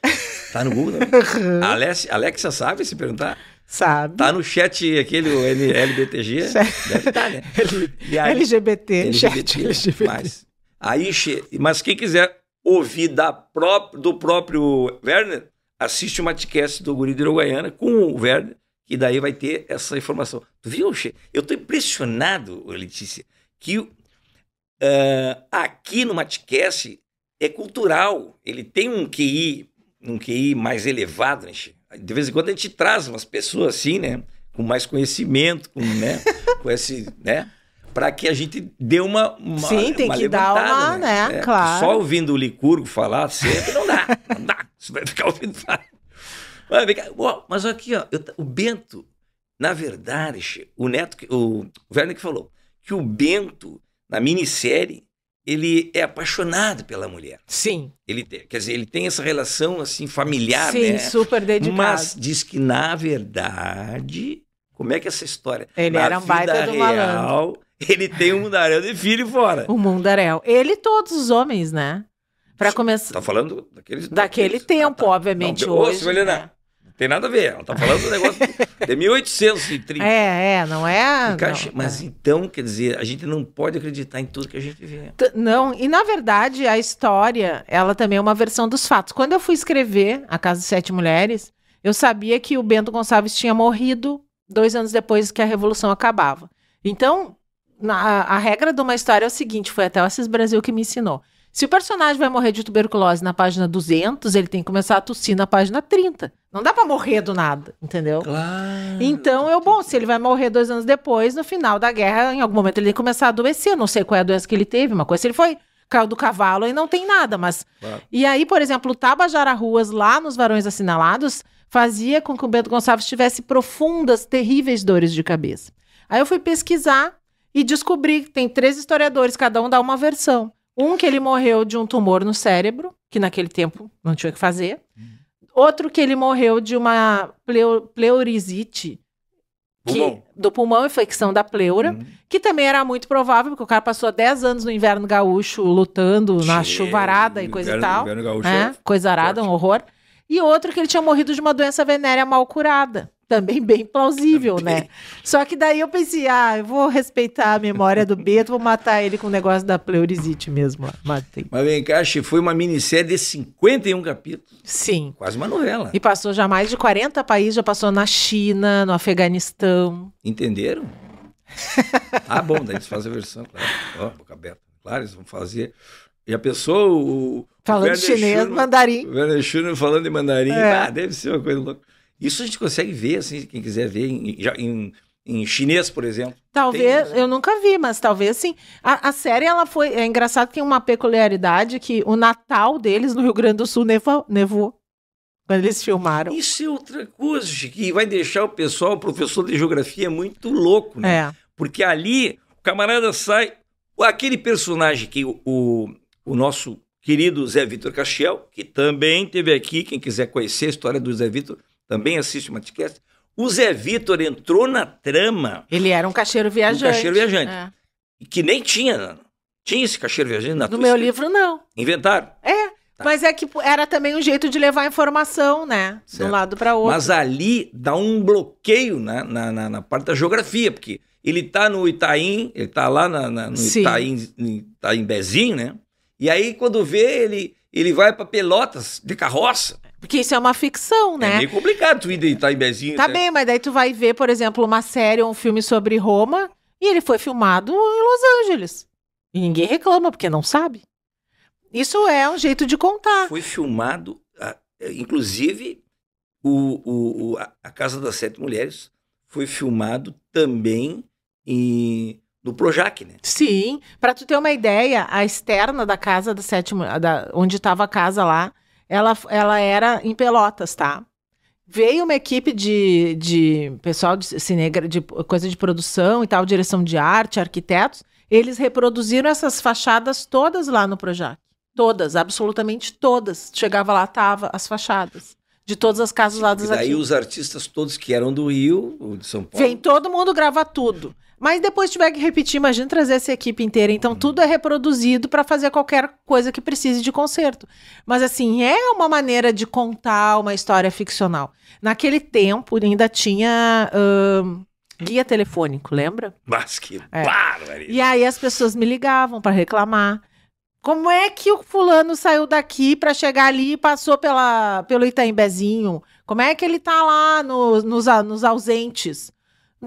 Tá no Google também. Alex, Alexa sabe se perguntar? Sabe. Tá no chat aquele o LBTG. Deve tá, né? aí, LGBT, LGBT, LGBT. Mas, aí, mas quem quiser ouvir da pró do próprio Werner, assiste o Matcast do Guri de Uruguaiana com o Werner que daí vai ter essa informação. Tu viu, Che? Eu estou impressionado, Letícia, que uh, aqui no Matcast é cultural. Ele tem um QI, um QI mais elevado, né, De vez em quando a gente traz umas pessoas assim, né? Com mais conhecimento, com, né? com esse, né? Para que a gente dê uma, uma Sim, tem uma que dar uma, né? né? É, claro. Só ouvindo o Licurgo falar sempre não dá. Não dá. Você vai ficar ouvindo falar. Mas aqui, ó, eu, o Bento, na verdade, o Neto, o Werner que falou, que o Bento, na minissérie, ele é apaixonado pela mulher. Sim. Ele tem, quer dizer, ele tem essa relação assim familiar, Sim, né? super dedicado. Mas diz que na verdade, como é que é essa história? Ele na era um baita real, malandro. Ele tem um mundaréu de filho fora. O mundaréu. Ele e todos os homens, né? Para começar. Tá falando daqueles daquele daqueles. Ah, tempo, ah, tá. obviamente Não, hoje. Ô, né? Tem nada a ver. Ela tá falando do negócio de 1830. É, é, não é. Caixa... Não, Mas é. então, quer dizer, a gente não pode acreditar em tudo que a gente vê. não, e na verdade, a história, ela também é uma versão dos fatos. Quando eu fui escrever A Casa de Sete Mulheres, eu sabia que o Bento Gonçalves tinha morrido dois anos depois que a Revolução acabava. Então, na, a regra de uma história é o seguinte: foi até o Assis Brasil que me ensinou. Se o personagem vai morrer de tuberculose na página 200, ele tem que começar a tossir na página 30. Não dá para morrer do nada, entendeu? Claro. Então, eu, bom, se ele vai morrer dois anos depois, no final da guerra, em algum momento ele tem que começar a adoecer. Eu não sei qual é a doença que ele teve, uma coisa se ele foi caiu do cavalo e não tem nada, mas... Claro. E aí, por exemplo, o Tabajara Ruas, lá nos Varões Assinalados, fazia com que o Bento Gonçalves tivesse profundas, terríveis dores de cabeça. Aí eu fui pesquisar e descobri que tem três historiadores, cada um dá uma versão. Um que ele morreu de um tumor no cérebro, que naquele tempo não tinha o que fazer. Uhum. Outro que ele morreu de uma pleurisite, que, do pulmão, infecção da pleura, uhum. que também era muito provável, porque o cara passou 10 anos no inverno gaúcho lutando na chuvarada e coisa inverno, e tal. Inverno gaúcho é, é coisa arada, forte. um horror. E outro que ele tinha morrido de uma doença venérea mal curada também bem plausível, também. né? Só que daí eu pensei, ah, eu vou respeitar a memória do Beto, vou matar ele com o negócio da pleurisite mesmo. Matei. Mas vem cá, foi uma minissérie de 51 capítulos. Sim. Quase uma novela. E passou já mais de 40 países, já passou na China, no Afeganistão. Entenderam? ah, bom, daí eles fazem a versão, claro. Ó, boca aberta. Claro, eles vão fazer. E a pessoa, o. Falando o chinês, mandarim. O falando de mandarim. É. Ah, deve ser uma coisa louca. Isso a gente consegue ver, assim, quem quiser ver, em, em, em chinês, por exemplo. Talvez, eu nunca vi, mas talvez sim. A, a, série, ela foi. É engraçado, que tem uma peculiaridade que o Natal deles no Rio Grande do Sul nevou. nevou quando eles filmaram. Isso é outra coisa, que vai deixar o pessoal, o professor de geografia, é muito louco, né? É. Porque ali, o camarada sai. Aquele personagem que o, o, o nosso querido Zé Vitor Castiel, que também teve aqui, quem quiser conhecer a história do Zé Vitor, também assiste o Matcast. O Zé Vitor entrou na trama. Ele era um cacheiro viajante. Um cacheiro viajante. É. Que nem tinha. Tinha esse cacheiro viajante na No meu escrita. livro, não. Inventaram. É. Tá. Mas é que era também um jeito de levar informação, né? De um lado para outro. Mas ali dá um bloqueio né? na, na, na, parte da geografia, porque ele tá no Itaim, ele tá lá na, na, no Sim. Itaim, Itaim Bezinho, né? E aí, quando vê, ele, ele vai para Pelotas de carroça. Porque isso é uma ficção, é né? É meio complicado tu ir deitar em bezinho. Tá né? bem, mas daí tu vai ver, por exemplo, uma série ou um filme sobre Roma e ele foi filmado em Los Angeles. E ninguém reclama, porque não sabe. Isso é um jeito de contar. Foi filmado, inclusive, o, o, a Casa das Sete Mulheres foi filmado também em do Projac, né? Sim, para tu ter uma ideia, a externa da casa das Sete, da, onde estava a casa lá, ela, ela era em Pelotas, tá? Veio uma equipe de, de pessoal de cinegra, de coisa de produção e tal, direção de arte, arquitetos. Eles reproduziram essas fachadas todas lá no Projac. Todas, absolutamente todas. Chegava lá, tava as fachadas de todas as casas lá dos E Daí os artistas todos que eram do Rio, de São Paulo. Vem todo mundo gravar tudo. Mas depois tiver que repetir, imagina trazer essa equipe inteira. Então hum. tudo é reproduzido para fazer qualquer coisa que precise de conserto. Mas assim, é uma maneira de contar uma história ficcional. Naquele tempo ainda tinha uh, hum, guia telefônico, lembra? Mas que é. E aí as pessoas me ligavam para reclamar. Como é que o fulano saiu daqui para chegar ali e passou pela, pelo Itaimbezinho? Como é que ele tá lá no, nos, nos ausentes?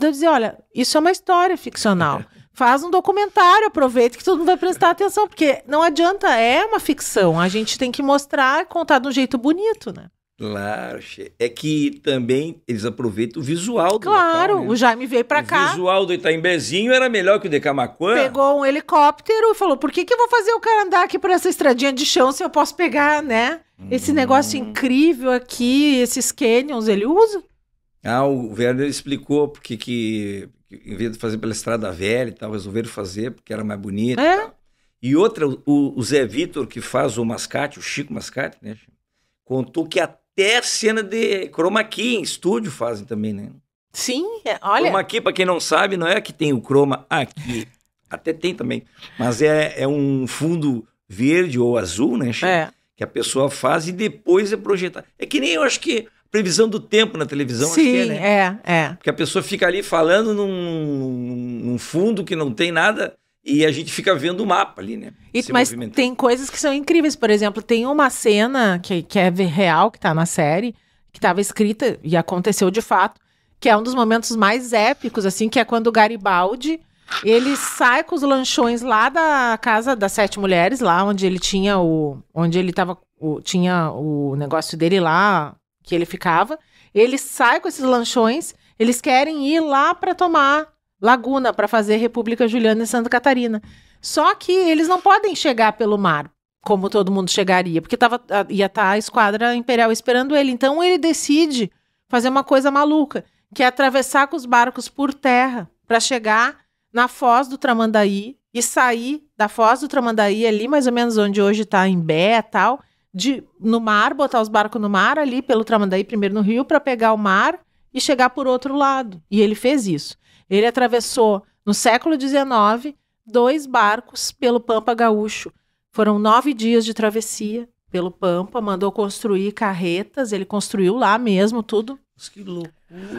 eu dizer, olha, isso é uma história ficcional. Faz um documentário, aproveita que todo mundo vai prestar atenção, porque não adianta, é uma ficção. A gente tem que mostrar, contar de um jeito bonito, né? Claro, é que também eles aproveitam o visual do Claro, local, né? o Jaime veio para cá. O visual do Itaimbezinho era melhor que o de Camacuã. Pegou um helicóptero e falou: por que, que eu vou fazer o cara andar aqui por essa estradinha de chão se eu posso pegar, né? Esse hum. negócio incrível aqui, esses canyons, ele usa? Ah, o Werner explicou porque que, em vez de fazer pela Estrada Velha e tal, resolveram fazer porque era mais bonito. É. E, e outra, o, o, Zé Vitor, que faz o Mascate, o Chico Mascate, né? Contou que até cena de chroma key em estúdio fazem também, né? Sim, é, olha. Chroma key, pra quem não sabe, não é que tem o chroma aqui. até tem também. Mas é, é um fundo verde ou azul, né? Chico? É. Que a pessoa faz e depois é projetado. É que nem eu acho que previsão do tempo na televisão, Sim, acho que é, né? é, é. Porque a pessoa fica ali falando num, num, fundo que não tem nada e a gente fica vendo o mapa ali, né? E, mas tem coisas que são incríveis. Por exemplo, tem uma cena que, que é real, que tá na série, que estava escrita e aconteceu de fato, que é um dos momentos mais épicos, assim, que é quando o Garibaldi ele sai com os lanchões lá da casa das sete mulheres, lá onde ele tinha o. onde ele tava. O, tinha o negócio dele lá, que ele ficava, ele sai com esses lanchões, eles querem ir lá para tomar Laguna, para fazer República Juliana e Santa Catarina. Só que eles não podem chegar pelo mar, como todo mundo chegaria, porque tava, ia estar tá a esquadra imperial esperando ele. Então ele decide fazer uma coisa maluca, que é atravessar com os barcos por terra para chegar na foz do Tramandaí e sair da foz do Tramandaí ali, mais ou menos onde hoje está em e tal, de no mar, botar os barcos no mar ali pelo Tramandaí, primeiro no rio, para pegar o mar e chegar por outro lado. E ele fez isso. Ele atravessou, no século XIX, dois barcos pelo Pampa Gaúcho. Foram nove dias de travessia pelo Pampa, mandou construir carretas, ele construiu lá mesmo tudo. Que loucura!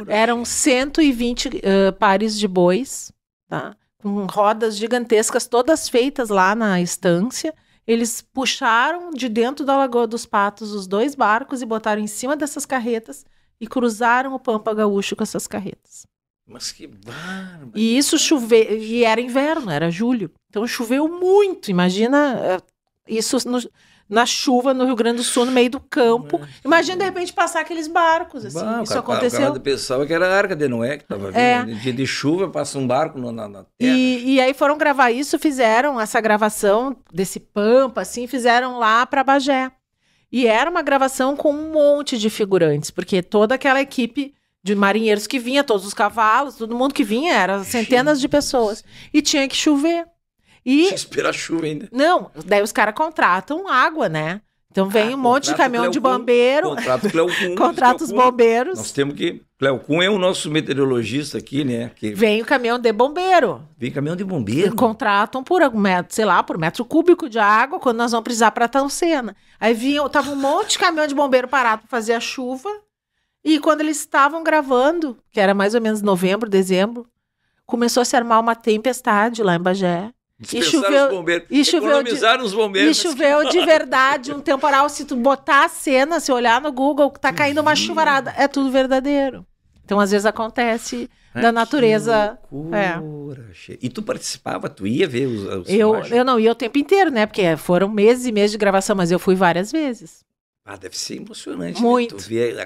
Eram 120 uh, pares de bois, tá? com rodas gigantescas, todas feitas lá na estância. Eles puxaram de dentro da Lagoa dos Patos os dois barcos e botaram em cima dessas carretas e cruzaram o Pampa Gaúcho com essas carretas. Mas que barba! E isso choveu, e era inverno, era julho. Então choveu muito, imagina eh, isso no, na chuva no Rio Grande do Sul, no meio do campo. É. Imagina de repente passar aqueles barcos, assim. Bah, Isso cara, aconteceu. Cara, pensava é que era a Arca de Noé que estava é. vindo. Né? Dia de chuva passa um barco na, na terra. E, e, aí foram gravar isso, fizeram essa gravação desse pampa, assim, fizeram lá para Bagé. E era uma gravação com um monte de figurantes, porque toda aquela equipe de marinheiros que vinha, todos os cavalos, todo mundo que vinha, eram centenas de pessoas. E tinha que chover. E. Espera a chuva ainda. Não, daí os caras contratam água, né? Então vem ah, um monte de caminhão Cleocum, de bombeiro. Contrato Cleocum. contrata os bombeiros. Nós temos que. Cleocum é o nosso meteorologista aqui, né? Que... Vem o caminhão de bombeiro. Vem caminhão de bombeiro. E contratam por metro, sei lá, por metro cúbico de água quando nós vamos precisar para Tancena. Aí vinha, tava um monte de caminhão de bombeiro parado para fazer a chuva. E quando eles estavam gravando, que era mais ou menos novembro, dezembro, começou a se armar uma tempestade lá em Bagé. E choveu, os bombeiros, e choveu de, os bombeiros. E choveu de verdade um temporal. Se tu botar a cena, se olhar no Google, tá caindo uma uhum. chuvarada. É tudo verdadeiro. Então, às vezes, acontece ah, da natureza. É. Loucura, é. E tu participava? Tu ia ver os. os eu, imagens? eu não ia o tempo inteiro, né? Porque foram meses e meses de gravação, mas eu fui várias vezes. Ah, deve ser emocionante. Né? Muito. Né? Tu a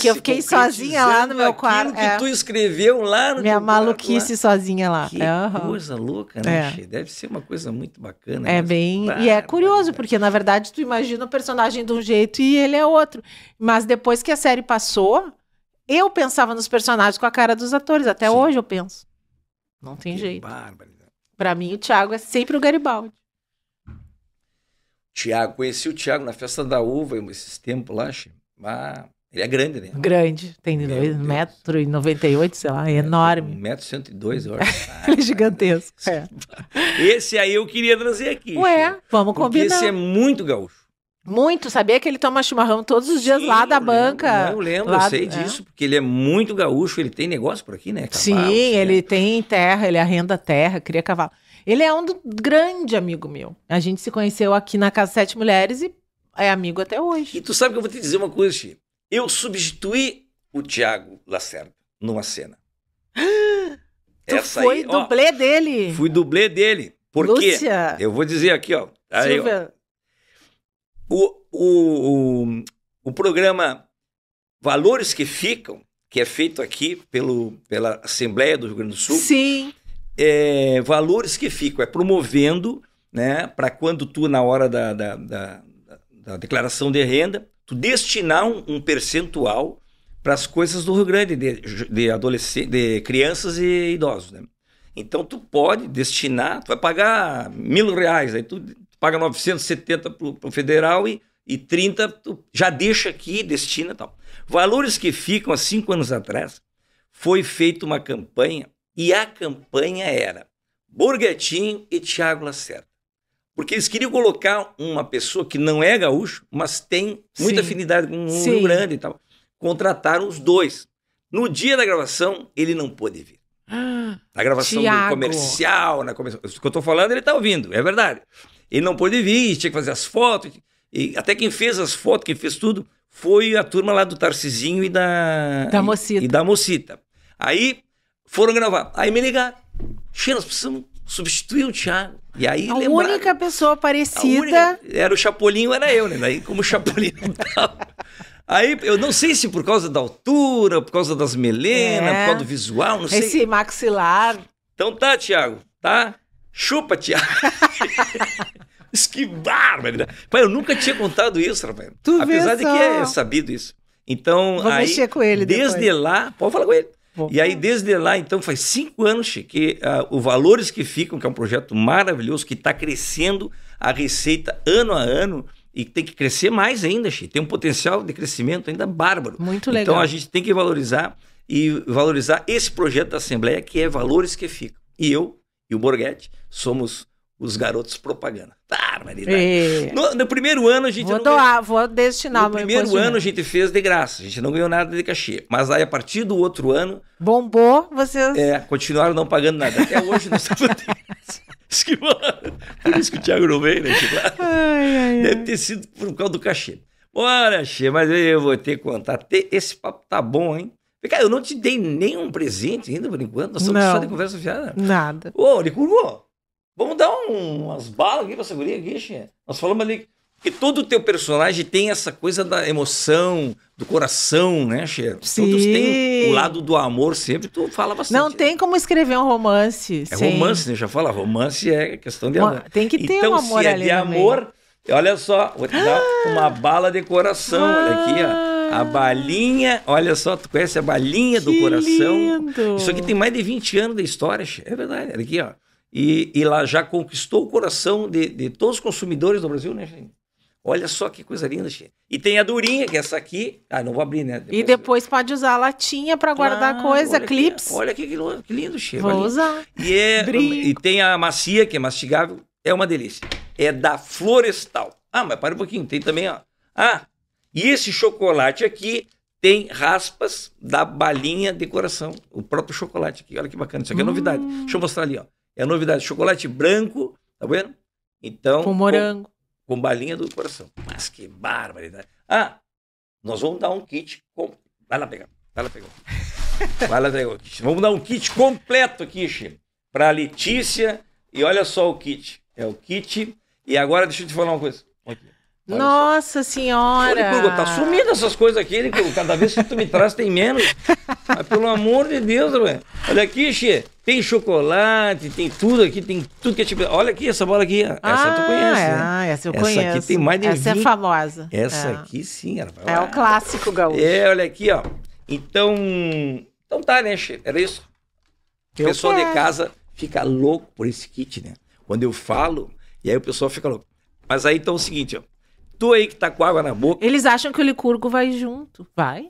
que eu fiquei sozinha lá no meu quarto. que é. tu escreveu lá no Minha maluquice sozinha lá. Que uhum. coisa louca, né, é. Deve ser uma coisa muito bacana. É bem... e é né? curioso, porque na verdade tu imagina o personagem de um jeito e ele é outro. Mas depois que a série passou, eu pensava nos personagens com a cara dos atores. Até Sim. hoje eu penso. Não tem que jeito. Bárbaro. Pra mim, o Thiago é sempre o Garibaldi. Tiago, conheci o Tiago na festa da uva esses tempos lá, ah, ele é grande, né? Grande, tem 1,98m, sei lá, é enorme. 1,102m, eu acho. Ele é gigantesco. Ah, é. Esse aí eu queria trazer aqui. Ué, filho. vamos combinar. Esse é muito gaúcho. Muito, sabia que ele toma chimarrão todos os dias Sim, lá da banca. Eu lembro, lá, eu sei é. disso, porque ele é muito gaúcho, ele tem negócio por aqui, né? Sim, assim, né? ele tem terra, ele arrenda terra, cria cavalo. Ele é um do, grande amigo meu. A gente se conheceu aqui na Casa Sete Mulheres e é amigo até hoje. E tu sabe que eu vou te dizer uma coisa, Chico. Eu substituí o Tiago Lacerda numa cena. tu Essa foi aí, dublê ó, dele. Fui dublê dele. Porque Lúcia. eu vou dizer aqui, ó. Tá aí, ó o, o, o, o programa Valores que Ficam, que é feito aqui pelo, pela Assembleia do Rio Grande do Sul. Sim. É, valores que ficam, é promovendo, né, para quando tu, na hora da da, da, da, declaração de renda, tu destinar um, um percentual para as coisas do Rio Grande de, de adolescentes, de crianças e idosos, né? Então tu pode destinar, tu vai pagar mil reais, aí tu paga 970 para o federal e, e 30 tu já deixa aqui, destina tal. Valores que ficam há cinco anos atrás, foi feita uma campanha e a campanha era Burguetinho e Tiago Lacerda. Porque eles queriam colocar uma pessoa que não é gaúcho, mas tem muita Sim. afinidade com o Sim. Rio Grande e tal. Contrataram os dois. No dia da gravação, ele não pôde vir. Ah, na gravação Thiago. do comercial, na comercial. O que eu tô falando, ele tá ouvindo, é verdade. Ele não pôde vir, tinha que fazer as fotos. E até quem fez as fotos, quem fez tudo, foi a turma lá do Tarcizinho e da. Da Mocita. E, e da Mocita. Aí foram gravar. Aí me ligaram. Xê, nós precisamos substituiu o Thiago. E aí, a lembra... única pessoa parecida. Única... Era o Chapolinho, era eu, né? Daí, como o Chapolinho tava. Aí, eu não sei se por causa da altura, por causa das melenas, é. por causa do visual, não sei. Esse maxilar. Então tá, Thiago, tá? Chupa, Thiago. que bárbaro. Pai, eu nunca tinha contado isso, rapaz. Tu Apesar de que é sabido isso. Então, Vou aí, mexer com ele desde depois. lá, pode falar com ele. Bom. E aí, desde lá, então, faz cinco anos que uh, o Valores que Ficam, que é um projeto maravilhoso, que está crescendo a receita ano a ano e tem que crescer mais ainda, Chico. tem um potencial de crescimento ainda bárbaro. Muito então, legal. Então, a gente tem que valorizar e valorizar esse projeto da Assembleia, que é Valores que Ficam. E eu e o Borghetti somos os garotos propaganda. tá E... É. No, no primeiro ano a gente vou não doar, ganhou... vou destinar No primeiro ano a gente fez de graça, a gente não ganhou nada de cachê. Mas aí a partir do outro ano bombou, vocês É, continuaram não pagando nada. Até hoje nós estamos é Por isso que o Thiago não veio, né? Ai, ai, Deve ter sido por causa do cachê. bora Xê, mas eu vou ter que contar. Esse papo tá bom, hein? cá, eu não te dei nenhum presente ainda por enquanto. Nós estamos não. só de conversa fiada. Nada. Ô, curou Vamos dar um, umas balas aqui pra essa guria aqui, xinha. Nós falamos ali. que todo o teu personagem tem essa coisa da emoção, do coração, né, Xê? Sim. Todos têm o lado do amor sempre, tu fala bastante. Não tem como escrever um romance. É sim. romance, né? Já fala, romance é questão de amor. Tem que ter então, um amor se é ali de amor, também. olha só, vou te dar uma bala de coração, olha aqui, ó. A ah. balinha, olha só, tu conhece a balinha do coração. Lindo. Isso aqui tem mais de 20 anos de história, xê. é verdade. Olha aqui, ó. E, e lá já conquistou o coração de, de todos os consumidores do Brasil, né, gente? Olha só que coisa linda, gente. E tem a durinha, que é essa aqui. Ah, não vou abrir, né? Depois e depois eu... pode usar a latinha para guardar ah, coisa, olha clips. olha que, que lindo, cheiro. Vou ali. usar. E, é, e tem a macia, que é mastigável. É uma delícia. É da Florestal. Ah, mas para um pouquinho. Tem também, ó. Ah, e esse chocolate aqui tem raspas da balinha de coração. O próprio chocolate aqui. Olha que bacana. Isso aqui é novidade. Hum. Deixa eu mostrar ali, ó. É a novidade, chocolate branco, tá vendo? Então. Com morango. Com, com balinha do coração. Mas que barbaridade. Ah, nós vamos dar um kit. Com... Vai lá pegar. Vai lá pegar. Vai lá pegar o kit. Vamos dar um kit completo aqui, Chico. Pra Letícia. E olha só o kit. É o kit. E agora deixa eu te falar uma coisa. Nossa senhora! Olha, tá sumindo essas coisas aqui, cada vez que tu me traz tem menos. Mas, pelo amor de Deus, velho. Olha aqui, Xê. Tem chocolate, tem tudo aqui, tem tudo que é tipo. Olha aqui essa bola aqui. Essa ah, tu conhece. É. Né? Ah, né? essa eu essa conheço. Essa aqui tem mais de Essa 20. é famosa. Essa é. aqui sim, ela É o clássico gaúcho. É, olha aqui, ó. Então. Então tá, né, Xê? Era isso. O pessoal quero. de casa fica louco por esse kit, né? Quando eu falo, e aí o pessoal fica louco. Mas aí então é o seguinte, ó. Tu aí que tá com água na boca. Eles acham que o Licurgo vai junto. Vai.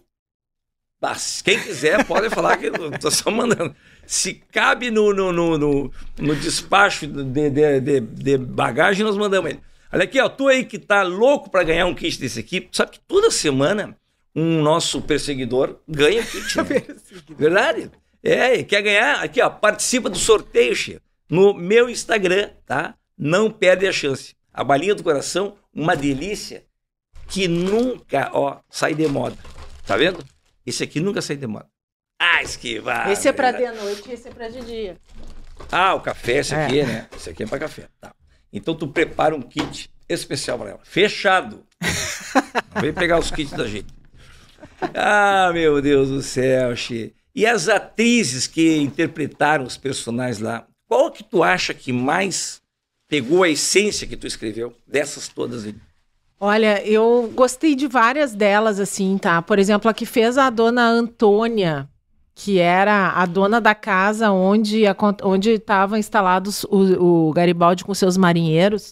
Mas quem quiser pode falar que eu tô só mandando. Se cabe no, no, no, no, no despacho de, de, de, de, bagagem, nós mandamos ele. Olha aqui, ó, tu aí que tá louco para ganhar um kit desse aqui, sabe que toda semana um nosso perseguidor ganha kit. Né? Verdade? É, quer ganhar? Aqui, ó, participa do sorteio, no meu Instagram, tá? Não perde a chance a balinha do coração, uma delícia que nunca, ó, sai de moda. Tá vendo? Esse aqui nunca sai de moda. Ah, esquivar. Esse é para né? de noite, esse é para de dia. Ah, o café, esse é. aqui, é. né? Esse aqui é para café. Tá. Então tu prepara um kit especial para ela. Fechado. Vem pegar os kits da gente. Ah, meu Deus do céu, Xê. E as atrizes que interpretaram os personagens lá, qual que tu acha que mais pegou a essência que tu escreveu, dessas todas aí? Olha, eu gostei de várias delas, assim, tá? Por exemplo, a que fez a dona Antônia, que era a dona da casa onde onde estavam instalados o, o, Garibaldi com seus marinheiros.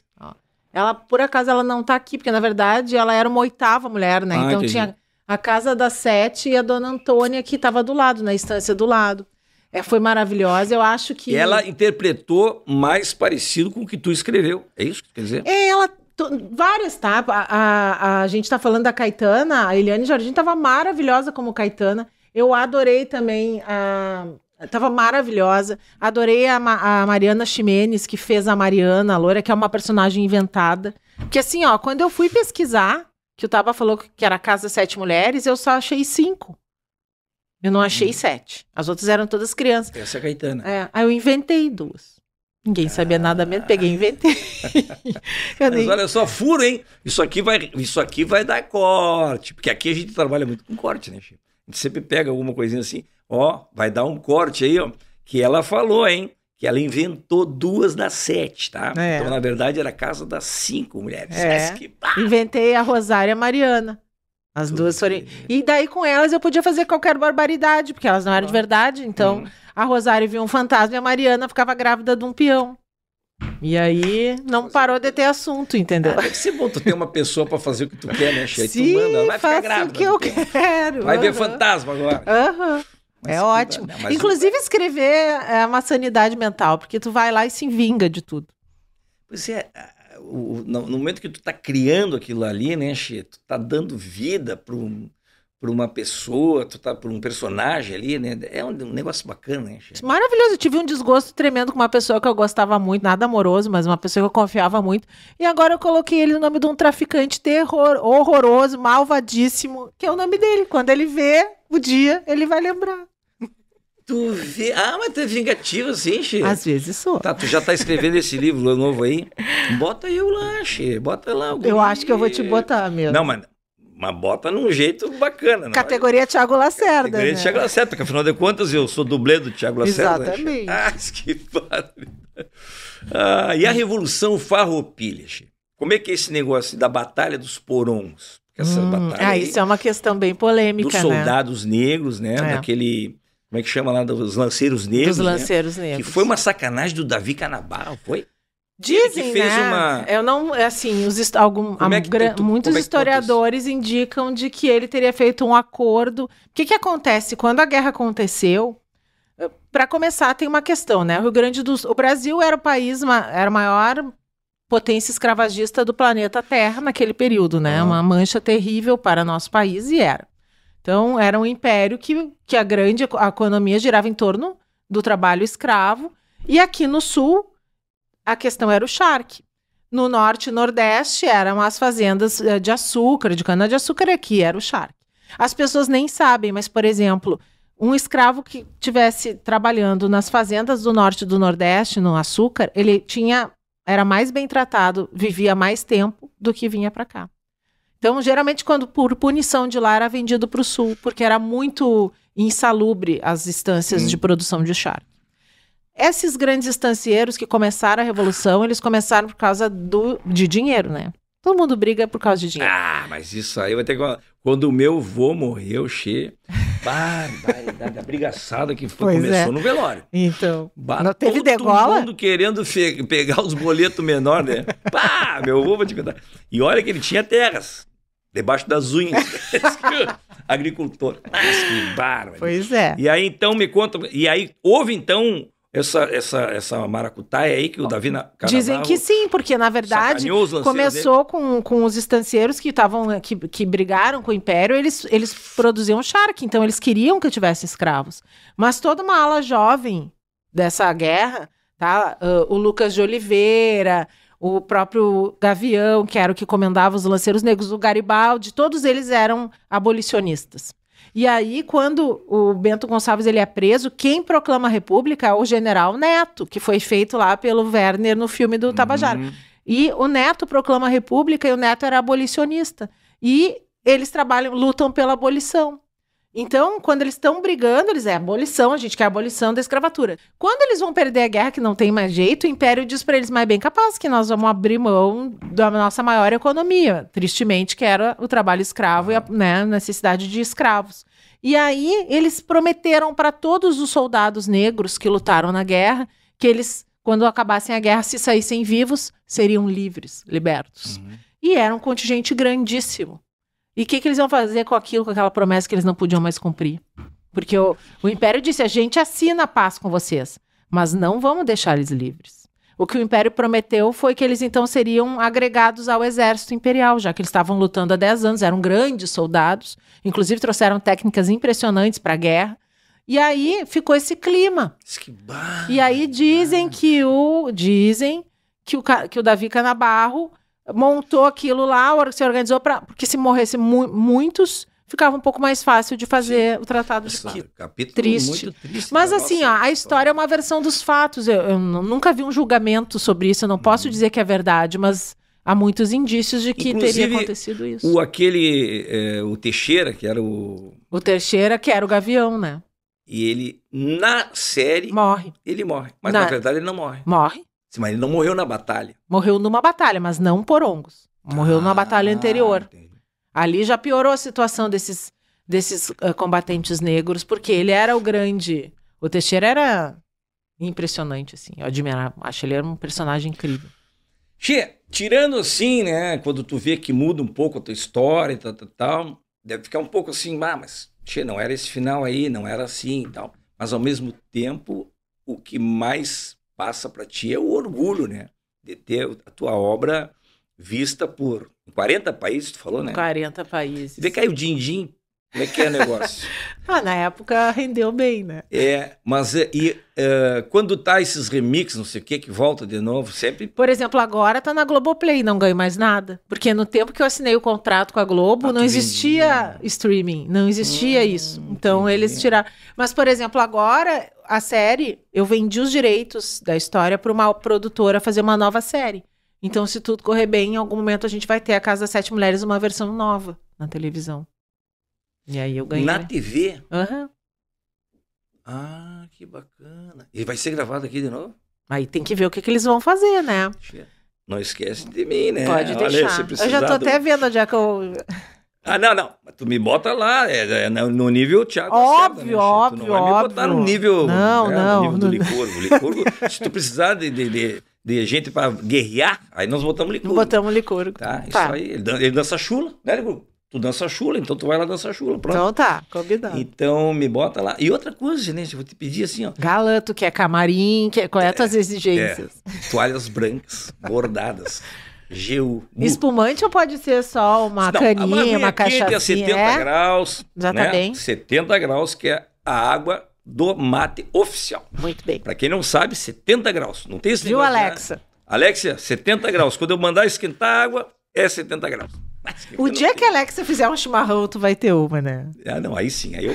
Ela, por acaso, ela não está aqui, porque, na verdade, ela era uma oitava mulher, né? Ah, então entendi. tinha a casa da sete e a dona Antônia, que estava do lado, na estância do lado. É, foi maravilhosa. Eu acho que. Ela interpretou mais parecido com o que tu escreveu. É isso que quer dizer? É, ela. Várias, tá? A, a, a gente tá falando da Caetana, a Eliane Jardim tava maravilhosa como Caetana. Eu adorei também a. Tava maravilhosa. Adorei a, a Mariana Ximenes, que fez a Mariana, a Loura, que é uma personagem inventada. Porque assim, ó, quando eu fui pesquisar, que o Taba falou que era Casa Sete Mulheres, eu só achei cinco. Eu não achei hum. sete. As outras eram todas crianças. Essa é a Caetana. É, aí eu inventei duas. Ninguém sabia ah. nada mesmo, peguei e ah. inventei. nem... Mas olha só, furo, hein? Isso aqui, vai, isso aqui vai dar corte. Porque aqui a gente trabalha muito com corte, né, Chico? A gente sempre pega alguma coisinha assim, ó, vai dar um corte aí, ó. Que ela falou, hein? Que ela inventou duas das sete, tá? É. Então, na verdade, era a casa das cinco mulheres. É. Que... Inventei a Rosária Mariana. As Tudo duas foram. E daí com elas eu podia fazer qualquer barbaridade, porque elas não eram de verdade. Então hum. a Rosário viu um fantasma e a Mariana ficava grávida de um peão. E aí não parou de ter assunto, entendeu? Ah, deve ser é bom tu ter uma pessoa pra fazer o que tu quer, né, Che? de tu manda, vai ficar grávida. o que eu quero. Vai uhum. ver fantasma agora. Aham. Uhum. É ótimo. Dá, né? Inclusive, um... escrever é uma sanidade mental, porque tu vai lá e se vinga de tudo. Pois é, o, no, momento que tu tá criando aquilo ali, né, Xê? Tu tá dando vida para um uma pessoa, tu tá por um personagem ali, né? É um, um negócio bacana, né? Xê? Maravilhoso. Eu tive um desgosto tremendo com uma pessoa que eu gostava muito, nada amoroso, mas uma pessoa que eu confiava muito. E agora eu coloquei ele no nome de um traficante terror, horroroso, malvadíssimo, que é o nome dele. Quando ele vê o dia, ele vai lembrar. Tu vê. Ah, mas tu é vingativo assim, Xê. Às vezes sou. Tá, tu já tá escrevendo esse livro novo aí? Bota eu lá, Xê. Bota lá. Eu acho que eu vou te botar mesmo. Não, mas mas bota num jeito bacana. É? Categoria Tiago Lacerda. Categoria né? Tiago Lacerda, porque afinal de contas eu sou dublê do Tiago Lacerda. Né, Exatamente. Ah, que padre. Ah, e a Revolução Farroupilha, como é que é esse negócio da Batalha dos Porons? Essa hum, batalha ah, isso é uma questão bem polêmica, Dos né? soldados né? negros, né? É. Daquele como é que chama lá, dos Lanceiros Negros. Dos né? Lanceiros né? Negros. Que foi uma sacanagem do Davi Canabarro, foi? Dizem, que fez né? uma... Eu não, assim, os, algum, é, é que, tu, muitos é historiadores indicam de que ele teria feito um acordo. O que, que acontece? Quando a guerra aconteceu, para começar, tem uma questão, né? O Rio Grande do Sul, o Brasil era o país, era a maior potência escravagista do planeta Terra naquele período, né? Ah. Uma mancha terrível para nosso país e era. Então, era um império que, que a grande a economia girava em torno do trabalho escravo. E aqui no sul, a questão era o charque. No norte e nordeste eram as fazendas eh, de açúcar, de cana-de-açúcar, aqui era o charque. As pessoas nem sabem, mas, por exemplo, um escravo que tivesse trabalhando nas fazendas do norte e do nordeste, no açúcar, ele tinha era mais bem tratado, vivia mais tempo do que vinha para cá. Então, geralmente, quando por punição de lá era vendido para o sul, porque era muito insalubre as instâncias Sim. de produção de charque. Esses grandes estancieiros que começaram a revolução, eles começaram por causa do, de dinheiro, né? Todo mundo briga por causa de dinheiro. Ah, mas isso aí vai ter que. Quando o meu vô morreu, che. Barbaridade, a brigaçada que foi, é. começou é. no velório. Então. Bah, não teve todo degola? Todo mundo querendo pegar os boletos menor, né? Pá, meu vô, vou te contar. E olha que ele tinha terras debaixo das unhas. Agricultor. Ah, mas que bárbaro. Pois é. E aí então me conta. E aí houve então essa, essa, essa maracutaia aí que o Davi Carnaval Dizem que sim, porque na verdade começou com, com os estancieiros que estavam que, que brigaram com o império, eles, eles produziam charque, então eles queriam que tivesse escravos. Mas toda uma ala jovem dessa guerra, tá? Uh, o Lucas de Oliveira, o próprio Gavião, que era o que comandava os lanceiros negros, o Garibaldi, todos eles eram abolicionistas. E aí, quando o Bento Gonçalves ele é preso, quem proclama a república é o general Neto, que foi feito lá pelo Werner no filme do Tabajara. Uhum. E o Neto proclama a república e o Neto era abolicionista. E eles trabalham, lutam pela abolição. Então, quando eles estão brigando, eles é abolição, a gente quer a abolição da escravatura. Quando eles vão perder a guerra, que não tem mais jeito, o império diz para eles, mas é bem capaz que nós vamos abrir mão da nossa maior economia, tristemente, que era o trabalho escravo e a né, necessidade de escravos. E aí eles prometeram para todos os soldados negros que lutaram na guerra que eles, quando acabassem a guerra, se saíssem vivos, seriam livres, libertos. Uhum. E era um contingente grandíssimo. E o que, que eles vão fazer com aquilo, com aquela promessa que eles não podiam mais cumprir? Porque o, o Império disse: a gente assina a paz com vocês, mas não vamos deixar eles livres. O que o Império prometeu foi que eles então seriam agregados ao exército imperial, já que eles estavam lutando há 10 anos, eram grandes soldados, inclusive trouxeram técnicas impressionantes para a guerra. E aí ficou esse clima. Esquibar, e aí dizem que o dizem que o, que o Davi Canabarro montou aquilo lá, se organizou para. Porque se morresse mu muitos, ficava um pouco mais fácil de fazer Sim. o tratado de claro, capítulo triste. triste Mas assim, ó, a história é uma versão dos fatos. Eu, eu, nunca vi um julgamento sobre isso, eu não posso uhum. dizer que é verdade, mas há muitos indícios de que Inclusive, teria acontecido isso. O aquele, é, o Teixeira, que era o... O Teixeira, que era o Gavião, né? E ele, na série... Morre. Ele morre. Mas na, na verdade ele não morre. Morre. Mas ele não morreu na batalha. Morreu numa batalha, mas não por Morreu ah, numa batalha ah, anterior. Entendi. Ali já piorou a situação desses, desses uh, combatentes negros, porque ele era o grande. O Teixeira era impressionante, assim. Eu admirava. Acho ele era um personagem incrível. Che, tirando assim, né? Quando tu vê que muda um pouco a tua história e tal, tal, tal, deve ficar um pouco assim, ah, mas, che, não era esse final aí, não era assim e tal. Mas ao mesmo tempo, o que mais passa para ti é o orgulho, né? De ter a tua obra vista por 40 países, tu falou, né? 40 países. Vê caiu o din-din, como é que é o negócio? ah, na época rendeu bem, né? É, mas eh, e, uh, quando tá esses remixes, não sei o que, que volta de novo, sempre. Por exemplo, agora tá na Globoplay, não ganho mais nada. Porque no tempo que eu assinei o contrato com a Globo, ah, não existia vendia. streaming, não existia hum, isso. Então entendi. eles tiraram. Mas, por exemplo, agora a série, eu vendi os direitos da história para uma produtora fazer uma nova série. Então, se tudo correr bem, em algum momento a gente vai ter a Casa das Sete Mulheres uma versão nova na televisão. E aí eu ganhei. Na TV? Aham. Uhum. Ah, que bacana. E vai ser gravado aqui de novo? Aí tem que ver o que, que eles vão fazer, né? Não esquece de mim, né? Pode deixar. Olha, eu já tô até vendo onde é que eu. Ah, não, não. Tu me bota lá, é, é, é no nível Thiago Óbvio, né, óbvio, tu não vai óbvio. me botar no nível, não, não, no nível não. do Licurgo. se tu precisar de, de, de, de gente para guerrear, aí nós botamos Não Botamos licor. Tá, tá, isso tá. aí. Ele, dança chula, né, Licurgo? Tu dança chula, então tu vai lá dançar chula, pronto. Então tá, convidado. Então me bota lá. E outra coisa, gente, eu vou te pedir assim, ó. Galã, tu quer camarim, quer... qual é as tuas é, exigências? É, toalhas brancas, bordadas. GU. Espumante ou pode ser só uma Não, caninha, uma cachaça? Quente 70 é? graus. Já tá né? bem. 70 graus, que é a água do mate oficial. Muito bem. Para quem não sabe, 70 graus. Não tem esse Viu, negócio, né? Alexa? Né? Alexia, 70 graus. Quando eu mandar esquentar a água, é 70 graus. Tá o dia que a Alexa fizer um chimarrão, tu vai ter uma, né? Ah, não, aí sim, aí eu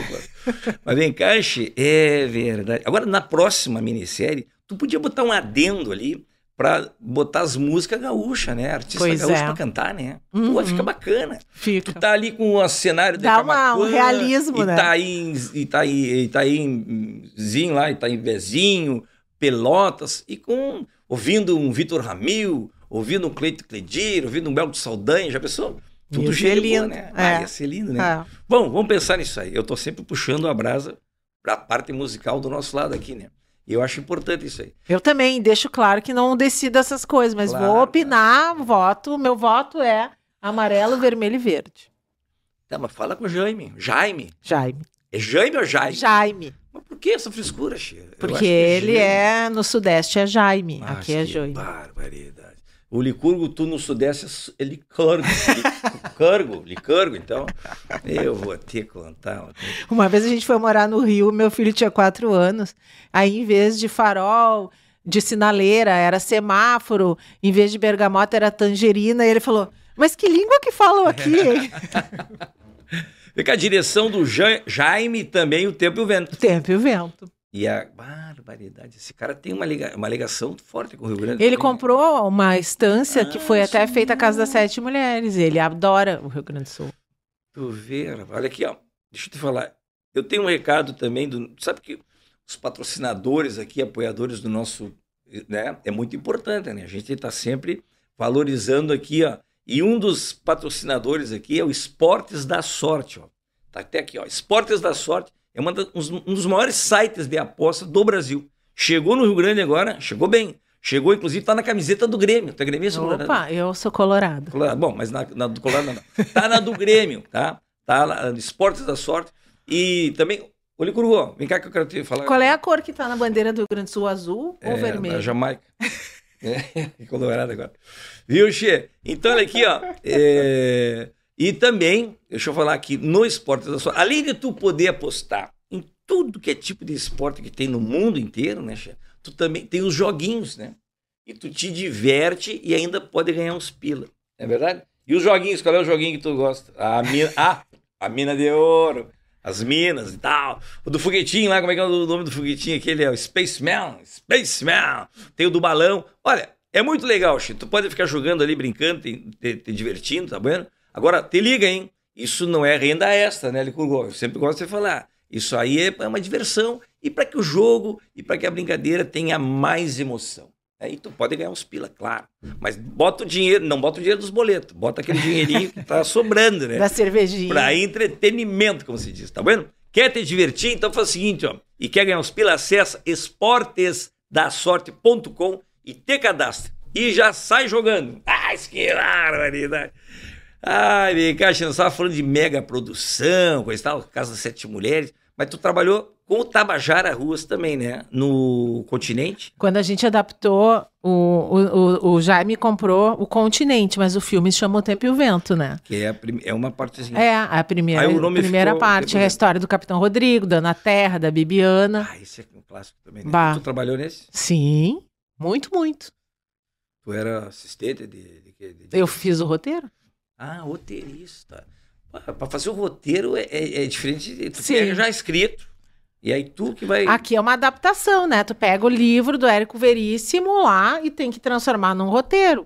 Mas vem cá, é verdade. Agora, na próxima minissérie, tu podia botar um adendo ali para botar as músicas gaúchas, né? Artista pois gaúcho é. pra cantar, né? Uhum. Pô, fica bacana. Fica. Tu tá ali com o um cenário de Dá uma, um realismo, e né? Tá aí, e tá aí, e tá aí em Zinho lá, e tá em Vezinho, Pelotas, e com... Ouvindo um Vitor Ramil, ouvindo um Cleito Cledir, ouvindo um Belo de Saldanha, já pensou? Tudo cheio, lindo. né? É. Ah, ia ser lindo, né? É. Bom, vamos pensar nisso aí. Eu tô sempre puxando a brasa pra parte musical do nosso lado aqui, né? Eu acho importante isso aí. Eu também deixo claro que não decido essas coisas, mas claro, vou opinar, voto. Meu voto é amarelo, vermelho e verde. Tá, mas fala com o Jaime. Jaime. Jaime. É Jaime ou é Jaime? Jaime. Mas por que essa frescura, Chia? Porque é ele é, é, no Sudeste é Jaime, Mas aqui é Jaime. Barbaridade. O Licurgo, tu no Sudeste é Licurgo. Licurgo, Licurgo, então. Eu vou te contar. Uma vez a gente foi morar no Rio, meu filho tinha quatro anos. Aí, em vez de farol, de sinaleira, era semáforo. Em vez de bergamota, era tangerina. E ele falou, mas que língua que falam aqui? Fica a direção do Jaime também, o tempo e o vento. O tempo e o vento. E a barbaridade, esse cara tem uma, liga, uma ligação forte com o Rio Grande. Ele comprou uma estância ah, que foi ah, até sim. feita a Casa das Sete Mulheres. Ele adora o Rio Grande do Sul. Tu vê, olha aqui, ó. Deixa eu te falar. Eu tenho um recado também do. Sabe que os patrocinadores aqui, apoiadores do nosso. Né, é muito importante, né? A gente está sempre valorizando aqui, ó. E um dos patrocinadores aqui é o Esportes da Sorte, ó. Tá até aqui, ó. Esportes da Sorte é uma da, um dos maiores sites de aposta do Brasil. Chegou no Rio Grande agora, chegou bem. Chegou, inclusive, tá na camiseta do Grêmio. Tá é gremista? Opa, colorado? eu sou colorado. colorado. Bom, mas na, na do Colorado não, Tá na do Grêmio, tá? Tá lá, Esportes da Sorte. E também, Ô, Licurgo, vem cá que eu quero te falar. Qual é a cor que tá na bandeira do Rio Grande do Sul, azul é, ou vermelho? Da Jamaica. é, colorado agora. Viu, Xê? Então, olha aqui, ó. É... E também, deixa eu falar aqui, no esporte da sua, além de tu poder apostar em tudo que é tipo de esporte que tem no mundo inteiro, né, chefe? Tu também tem os joguinhos, né? E tu te diverte e ainda pode ganhar uns pila. é verdade? E os joguinhos, qual é o joguinho que tu gosta? A mina, ah, a mina de ouro, as minas e tal. O do foguetinho lá, como é que é o nome do foguetinho? Aquele é o Spaceman, Spaceman. Tem o do balão. Olha, é muito legal, Chico. Tu pode ficar jogando ali, brincando, te, te, te divertindo, tá vendo? Agora, te liga, hein? Isso não é renda extra, né, Licurgo? Eu sempre gosto de falar. Isso aí é, é uma diversão e para que o jogo e para que a brincadeira tenha mais emoção. Aí é, tu pode ganhar uns pila, claro. Mas bota o dinheiro, não bota o dinheiro dos boletos, bota aquele dinheirinho que tá sobrando, né? Da cervejinha. Para entretenimento, como se diz, tá vendo? Quer te divertir? Então faz o seguinte, ó. E quer ganhar uns pila, acessa esportesdasorte.com e te cadastre. E já sai jogando. Ah, que barbaridade! Ai, vem cá, você estava falando de mega produção, coisa e tal, Casa das Sete Mulheres, mas tu trabalhou com o Tabajara Ruas também, né? No continente? Quando a gente adaptou, o, o, o, o Jaime comprou o continente, mas o filme se chamou Tempo e o Vento, né? Que é, é uma partezinha. É, a primeira, Aí, primeira parte, é a história do Capitão Rodrigo, da Ana Terra, da Bibiana. Ah, esse é um clássico também, né? Tu trabalhou nesse? Sim, muito, muito. Tu era assistente de, de, de, de... Eu fiz o roteiro. Ah, roteirista. Para fazer o roteiro é, é, é diferente. De, tu Sim. pega já escrito. E aí tu que vai. Aqui é uma adaptação, né? Tu pega o livro do Érico Veríssimo lá e tem que transformar num roteiro.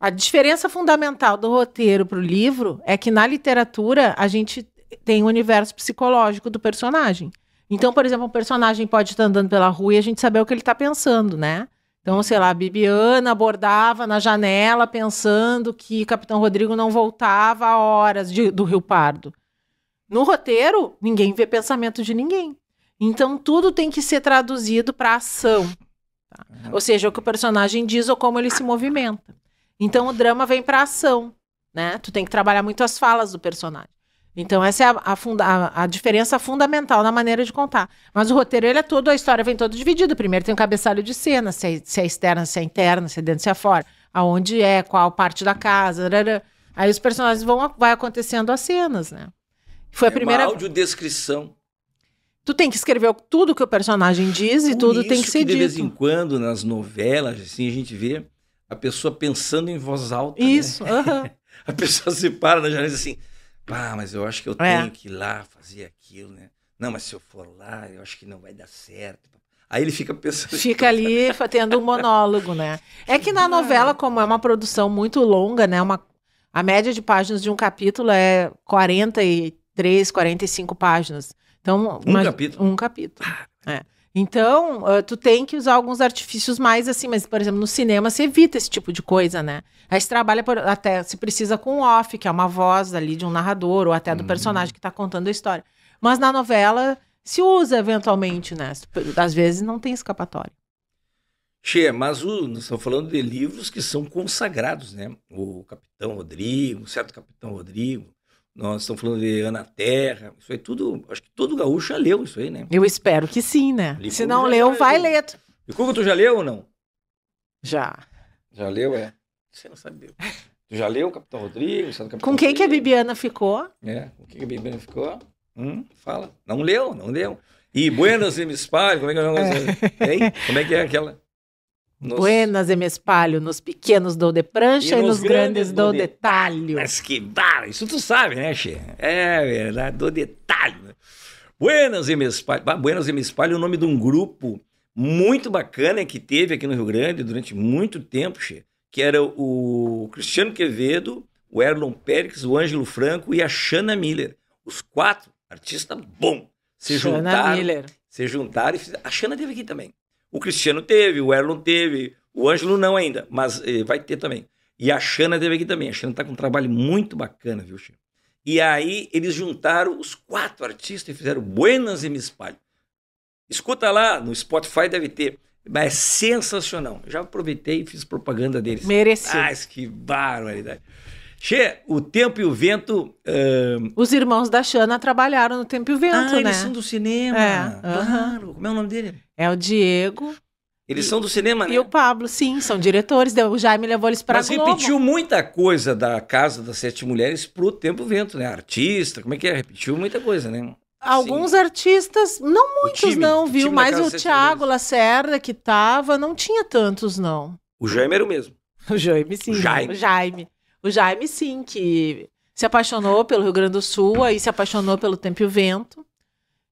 A diferença fundamental do roteiro para o livro é que na literatura a gente tem o um universo psicológico do personagem. Então, por exemplo, um personagem pode estar andando pela rua e a gente saber o que ele está pensando, né? Então, sei lá, a Bibiana abordava na janela pensando que Capitão Rodrigo não voltava a horas de, do Rio Pardo. No roteiro, ninguém vê pensamento de ninguém. Então, tudo tem que ser traduzido para ação. Tá? Uhum. Ou seja, o que o personagem diz ou como ele se movimenta. Então, o drama vem para ação. Né? Tu tem que trabalhar muito as falas do personagem. Então, essa é a, a, funda a, a, diferença fundamental na maneira de contar. Mas o roteiro, ele é todo, a história vem todo dividido. Primeiro tem o cabeçalho de cena, se é, se é externa, se é interna, se é dentro, se é fora. Aonde é, qual parte da casa. Aí os personagens vão vai acontecendo as cenas, né? Foi a é primeira. Uma audiodescrição. Tu tem que escrever tudo que o personagem diz e Por tudo tem que ser que de dito. De vez em quando, nas novelas, assim, a gente vê a pessoa pensando em voz alta. Isso. Né? Uh -huh. a pessoa se para na janela e diz assim pá, mas eu acho que eu é. tenho que ir lá fazer aquilo, né? Não, mas se eu for lá, eu acho que não vai dar certo. Aí ele fica pensando. Fica ali tendo um monólogo, né? É que na novela, como é uma produção muito longa, né? Uma, a média de páginas de um capítulo é 43, 45 páginas. Então, um capítulo? Um capítulo. Ah, é. Então, uh, tu tem que usar alguns artifícios mais assim, mas, por exemplo, no cinema se evita esse tipo de coisa, né? Aí se trabalha por, até, se precisa com off, que é uma voz ali de um narrador, ou até do hum. personagem que está contando a história. Mas na novela se usa eventualmente, né? Às vezes não tem escapatória. Che, mas o, nós estamos falando de livros que são consagrados, né? O Capitão Rodrigo, certo Capitão Rodrigo, nós estamos falando de Ana Terra, isso aí tudo, acho que todo gaúcho já leu isso aí, né? Eu espero que sim, né? Licurgo Se não leu, vai ler. e Licurgo, tu já leu ou não? Já. Já leu, é? Você não sabe. Tu já leu o Capitão Rodrigo? Sabe Capitão com quem Rodrigo? que a Bibiana ficou? É, com quem que a Bibiana ficou? Hum, fala. Não leu, não leu. E Buenos Hemisférios, como é que é o É. Como é que é aquela? Nos... Buenas e me espalho nos pequenos dou de prancha e, e nos, grandes, grandes dou de... detalhe. Mas que barra, isso tu sabe, né, Che? É verdade, dou detalhe. Buenas e me espalho. Buenas e me espalho é o nome de um grupo muito bacana que teve aqui no Rio Grande durante muito tempo, che, que era o Cristiano Quevedo, o Erlon Pérez, o Ângelo Franco e a Shana Miller. Os quatro, artista bom, se Shana juntaram. Miller. Se juntaram e fizeram. A Shana teve aqui também. O Cristiano teve, o Erlon teve, o Ângelo não ainda, mas eh, vai ter também. E a Xana teve aqui também. A Xana tá com um trabalho muito bacana, viu, Xana? E aí eles juntaram os quatro artistas e fizeram Buenas e Me Espalho. Escuta lá, no Spotify deve ter. Mas é sensacional. Já aproveitei e fiz propaganda deles. Mereceu. Mas que barbaridade. Che, o Tempo e o Vento. Uh... Os irmãos da Xana trabalharam no Tempo e o Vento, ah, né? Eles são do cinema. É, claro. Uhum. Como é o nome dele? É o Diego. Eles e, são do cinema, né? E o Pablo, sim, são diretores. O Jaime levou eles para Mas repetiu muita coisa da Casa das Sete Mulheres pro Tempo e o Vento, né? Artista, como é que é? Repetiu muita coisa, né? Alguns Sim. artistas, não muitos time, não, viu? Mas o Tiago Lacerda, que tava, não tinha tantos, não. O Jaime era o mesmo. O Jaime, sim. O Jaime. O Jaime. O Jaime, sim, que se apaixonou pelo Rio Grande do Sul, aí se apaixonou pelo Tempo e o Vento.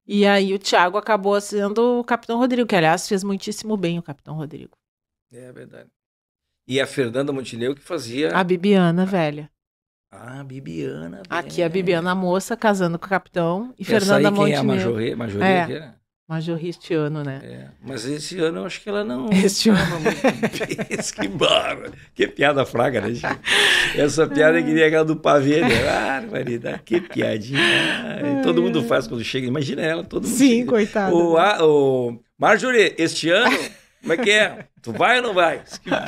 E aí o Thiago acabou sendo o Capitão Rodrigo, que aliás fez muitíssimo bem o Capitão Rodrigo. É verdade. E a Fernanda Montenegro que fazia. A Bibiana, ah. Ah, a... velha. Ah, Bibiana. Velha. Aqui a Bibiana moça casando com o capitão e Essa Fernanda aí, quem Montenegro. É a Majorê, Majorê é. Que era? Né? Majorri este ano, né? É, mas esse ano eu acho que ela não. Este ano. Muito... que barba. Que piada fraca, né, gente? Essa piada é que nem aquela do pavê, né? Ah, Marida, que piadinha. todo mundo faz quando chega. Imagina ela, todo mundo. Sim, chega. coitado. O, a, o... Marjorie, este ano, como é que é? Tu vai ou não vai? Que né?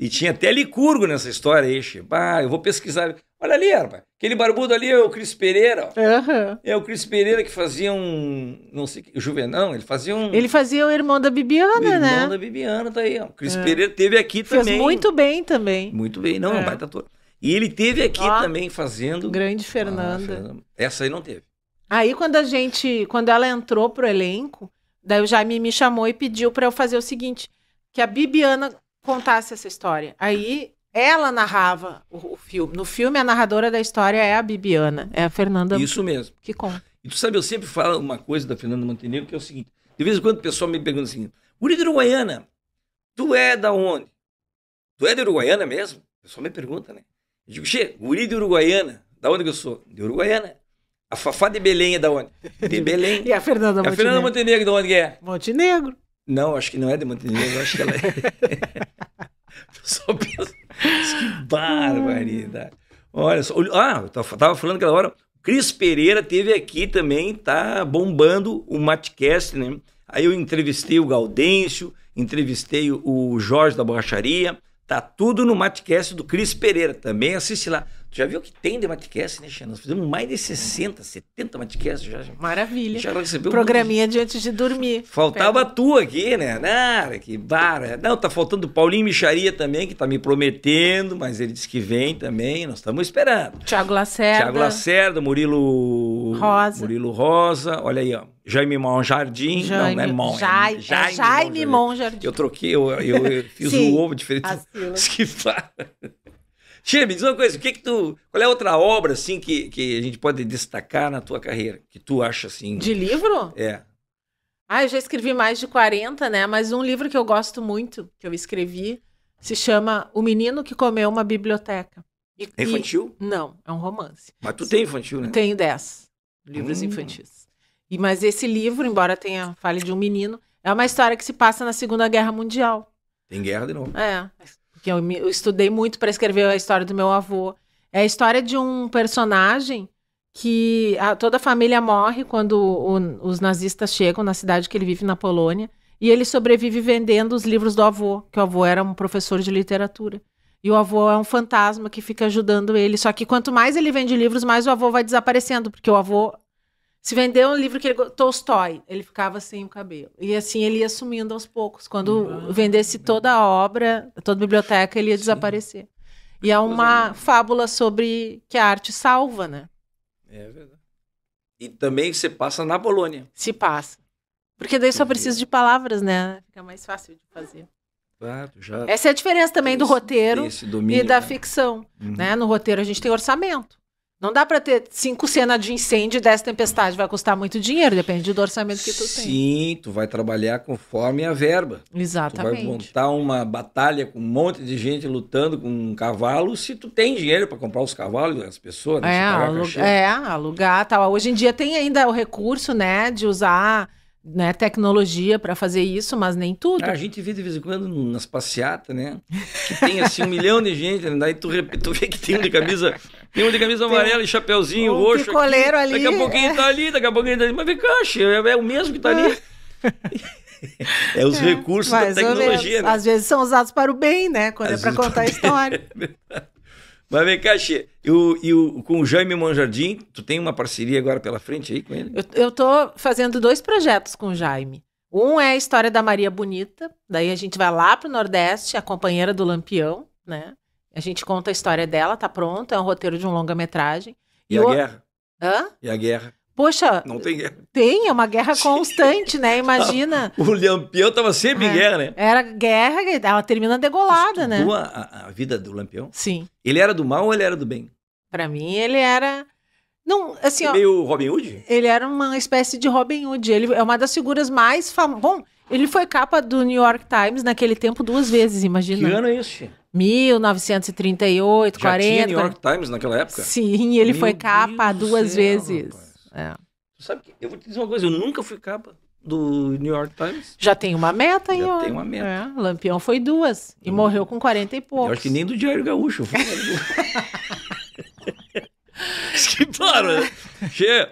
E tinha até Licurgo nessa história aí, Ah, eu vou pesquisar. Olha ali, rapaz. Aquele barbudo ali é o Cris Pereira. Uhum. É o Cris Pereira que fazia um. Não sei o Juvenão, ele fazia um. Ele fazia o irmão da Bibiana, o irmão né? da Bibiana, tá aí. O Cris é. Pereira teve aqui Fez também. muito bem também. Muito bem, não, é. é. baita toda. E ele teve aqui também fazendo. Grande ah, Fernanda. Ah, Fernanda. Essa aí não teve. Aí quando a gente. Quando ela entrou pro elenco, daí o Jaime me chamou e pediu para eu fazer o seguinte: que a Bibiana contasse essa história. Aí ela narrava o, o, filme. No filme, a narradora da história é a Bibiana, é a Fernanda. Isso mesmo. Que conta. E tu sabe, eu sempre falo uma coisa da Fernanda Montenegro, que é o seguinte: de vez em quando o pessoal me pergunta assim, Guri de Uruguaiana, tu é da onde? Tu é de Uruguaiana mesmo? O pessoal me pergunta, né? Eu digo, Che, Guri de Uruguaiana, da onde que eu sou? De Uruguaiana. A Fafá de Belém é da onde? De Belém. e a Fernanda Montenegro? A Fernanda Montenegro de onde é? Montenegro. Não, acho que não é de Montenegro, acho que ela é. Só pensa. Que barbaridade. Olha só. Ah, eu tava falando aquela hora. Cris Pereira teve aqui também, tá bombando o Matcast, né? Aí eu entrevistei o Gaudêncio, entrevistei o Jorge da Borracharia. Tá tudo no Matcast do Cris Pereira. Também assiste lá. Tu já viu que tem de Matcast, né, Xana? Nós fizemos mais de 60, 70 Matcasts já. Maravilha. Já recebeu Programinha de antes de dormir. Faltava Pera. tu aqui, né? Nada, que vara! Não, tá faltando o Paulinho Micharia também, que tá me prometendo, mas ele disse que vem também, nós estamos esperando. Tiago Lacerda. Tiago Lacerda, Murilo... Rosa. Murilo Rosa, olha aí, ó. Jaime Monjardim. Jaime, não, não é Mon. É Jai, é Jaime, Jaime Monjardim. Eu troquei, eu, eu, eu fiz o um ovo diferente. As que fala. Tia, me diz uma coisa, o que que tu, qual é outra obra assim que, que a gente pode destacar na tua carreira, que tu acha assim? De livro? É. Ah, eu já escrevi mais de 40, né? Mas um livro que eu gosto muito, que eu escrevi, se chama O Menino que Comeu uma Biblioteca. E, é infantil? E... Não, é um romance. Mas tu Sim, tem infantil, né? Tenho 10 livros hum. infantis. E Mas esse livro, embora tenha fale de um menino, é uma história que se passa na Segunda Guerra Mundial. Tem guerra de novo. É, que eu, eu estudei muito para escrever a história do meu avô. É a história de um personagem que a, toda a família morre quando o, os nazistas chegam na cidade que ele vive, na Polônia, e ele sobrevive vendendo os livros do avô, que o avô era um professor de literatura. E o avô é um fantasma que fica ajudando ele. Só que quanto mais ele vende livros, mais o avô vai desaparecendo, porque o avô se vendeu um livro que ele Tolstói, ele ficava sem o cabelo. E assim ele ia sumindo aos poucos. Quando uhum. vendesse toda a obra, toda a biblioteca, ele ia Sim. desaparecer. E é uma fábula sobre que a arte salva, né? É verdade. E também se passa na Bolônia. Se passa. Porque daí só uhum. precisa de palavras, né? Fica mais fácil de fazer. Claro, já Essa é a diferença também do roteiro domínio, e da né? ficção. Uhum. Né? No roteiro a gente tem orçamento. Não dá para ter cinco cenas de incêndio e dez tempestades. Vai custar muito dinheiro, depende do orçamento que tu Sim, tem. Sim, tu vai trabalhar conforme a verba. Exatamente. Tu vai montar uma batalha com um monte de gente lutando com um cavalo, se tu tem dinheiro para comprar os cavalos, as pessoas, né? É, alug é alugar tal. Hoje em dia tem ainda o recurso, né, de usar né, tecnologia para fazer isso, mas nem tudo. A gente vê de vez em quando nas passeatas, né? Que tem assim um milhão de gente, né? daí tu, tu vê que tem um de camisa tem um de camisa amarela e chapéuzinho um roxo. Picoleiro aqui. ali. Daqui a pouquinho é. tá ali, daqui a pouquinho tá ali. Mas vem cá, é, é o mesmo que tá ali. É os é, recursos da tecnologia. Né? Às vezes são usados para o bem, né? Quando Às é para contar a história. É mas vem cá, Xê, eu, eu, com o Jaime Monjardim, tu tem uma parceria agora pela frente aí com ele? Eu, estou fazendo dois projetos com o Jaime. Um é a história da Maria Bonita, daí a gente vai lá para o Nordeste, a companheira do Lampião, né? A gente conta a história dela, tá pronto, é um roteiro de um longa-metragem. E, e, a o... guerra? Hã? E a guerra? Poxa, não tem guerra. Tem, é uma guerra constante, né? Imagina. o Lampião tava sempre é. em guerra, né? Era guerra, ela termina degolada, né? A, a vida do Lampião? Sim. Ele era do mal ou ele era do bem? Para mim, ele era. Não, assim, ó, meio Robin Hood? Ele era uma espécie de Robin Hood. Ele é uma das figuras mais famosas. Bom, ele foi capa do New York Times naquele tempo duas vezes, imagina. Que ano é isso? 1938, Já 40. Tinha New York Times naquela época? Sim, ele Meu foi capa Deus duas céu, vezes. É. Sabe que eu vou te dizer uma coisa, eu nunca fui capa do New York Times. Já tem uma meta aí, Já ó. tem uma meta. É, Lampião foi duas e hum. morreu com 40 e poucos. Eu acho que nem do Diário Gaúcho. que né? claro.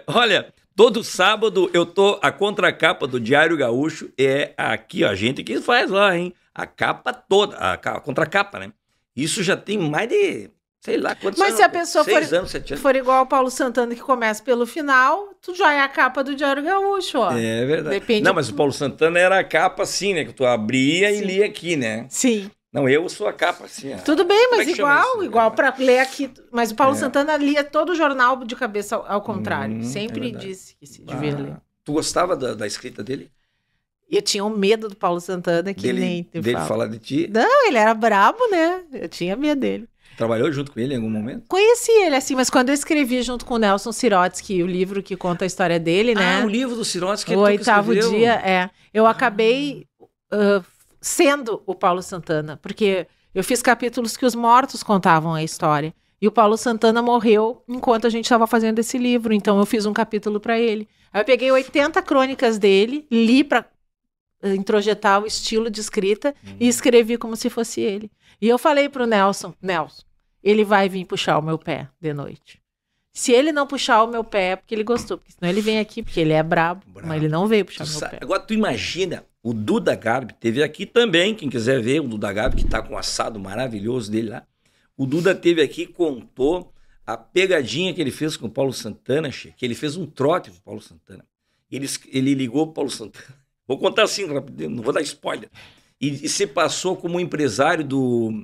olha, Todo sábado eu tô a contracapa do Diário Gaúcho é aqui ó, a gente que faz lá, hein? A capa toda, a, a contracapa, né? Isso já tem mais de sei lá quantos Mas anos, Mas se a pessoa for, anos, anos. for, igual ao Paulo Santana que começa pelo final, tu já é a capa do Diário Gaúcho, ó. É verdade. Depende Não, mas o Paulo Santana era a capa assim, né, que tu abria Sim. e lia aqui, né? Sim. Não, eu sou a capa, assim. Tudo bem, é mas é igual, igual para ler aqui. Mas o Paulo é. Santana lia todo o jornal de cabeça ao, ao contrário. Hum, Sempre é disse que se ah, devia ah, ler. Tu gostava da, da, escrita dele? Eu tinha um medo do Paulo Santana que dele, nem te dele falar de ti. Não, ele era brabo, né? Eu tinha medo dele. Trabalhou junto com ele em algum momento? Conheci ele, assim, mas quando eu escrevi junto com o Nelson Sirotsky o livro que conta a história dele, né? Ah, o livro do Sirotsky. O é oitavo dia, é. Eu ah. acabei ah. uh, sendo o Paulo Santana, porque eu fiz capítulos que os mortos contavam a história. E o Paulo Santana morreu enquanto a gente estava fazendo esse livro, então eu fiz um capítulo para ele. Aí eu peguei 80 crônicas dele, li para eh, introjetar o estilo de escrita uhum. e escrevi como se fosse ele. E eu falei para o Nelson, Nelson, ele vai vir puxar o meu pé de noite. Se ele não puxar o meu pé, é porque ele gostou. Porque senão ele vem aqui, porque ele é brabo, brabo. mas ele não veio puxar tu meu sabe. pé. Agora tu imagina, o Duda Garbi teve aqui também, quem quiser ver, o Duda Garbi que tá com o assado maravilhoso dele lá. O Duda teve aqui contou a pegadinha que ele fez com o Paulo Santana, che, que ele fez um trote com o Paulo Santana. Ele, ele ligou pro Paulo Santana. Vou contar assim rapidinho, não vou dar spoiler. E, e se passou como empresário do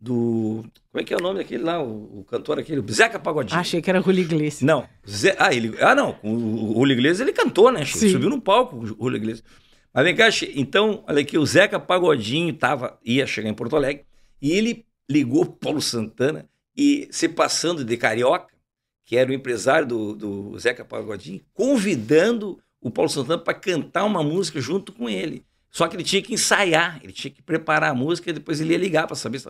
do. Como é que é o nome daquele lá? O, o cantor aquele, o Zeca Pagodinho. Achei que era Julio Iglesias. Não. Zé, ah, ele, ah, não. O, o Iglesias ele cantou, né? Sim. Subiu no palco o Julio Iglesias. Mas vem cá, então, olha aqui, o Zeca Pagodinho tava, ia chegar em Porto Alegre e ele ligou Paulo Santana e se passando de carioca, que era o empresário do, do Zeca Pagodinho, convidando o Paulo Santana para cantar uma música junto com ele. Só que ele tinha que ensaiar, ele tinha que preparar a música e depois ele ia ligar para saber se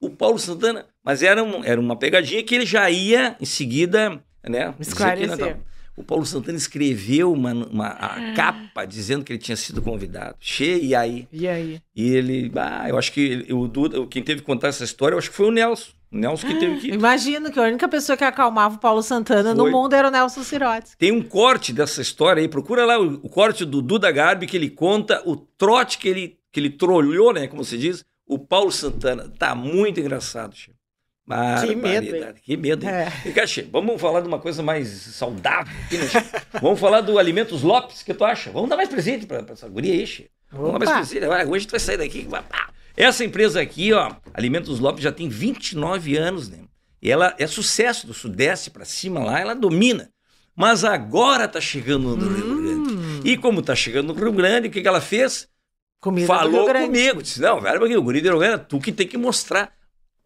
o Paulo Santana. Mas era, um, era uma pegadinha que ele já ia em seguida, né? Esclarecer. O Paulo Santana escreveu uma, uma a ah. capa dizendo que ele tinha sido convidado. Cheio, e aí? E aí? E ele, ah, eu acho que o Duda, quem teve que contar essa história, eu acho que foi o Nelson. O Nelson que ah, teve que. Imagino que a única pessoa que acalmava o Paulo Santana foi. no mundo era o Nelson Sirotes. Tem um corte dessa história aí, procura lá o, o corte do Duda Garbi que ele conta o trote que ele que ele trolhou, né, como se diz, o Paulo Santana tá muito engraçado, Chico. que medo, hein? Que medo, hein? É. E, cara, Chico, vamos falar de uma coisa mais saudável aqui, né, Vamos falar do Alimentos Lopes, que tu acha? Vamos dar mais presente pra, pra essa guria aí, Chico. Vamos dar mais presente. Agora, né? hoje tu vai sair daqui. Essa empresa aqui, ó, Alimentos Lopes, já tem 29 anos, né? E ela é sucesso do Sudeste para cima lá, ela domina. Mas agora tá chegando no Rio Grande. Hum. E como tá chegando no Rio Grande, o que, que ela fez? Comida Falou comigo, disse, não, velho, o guri do Rio Grande, é tu que tem que mostrar.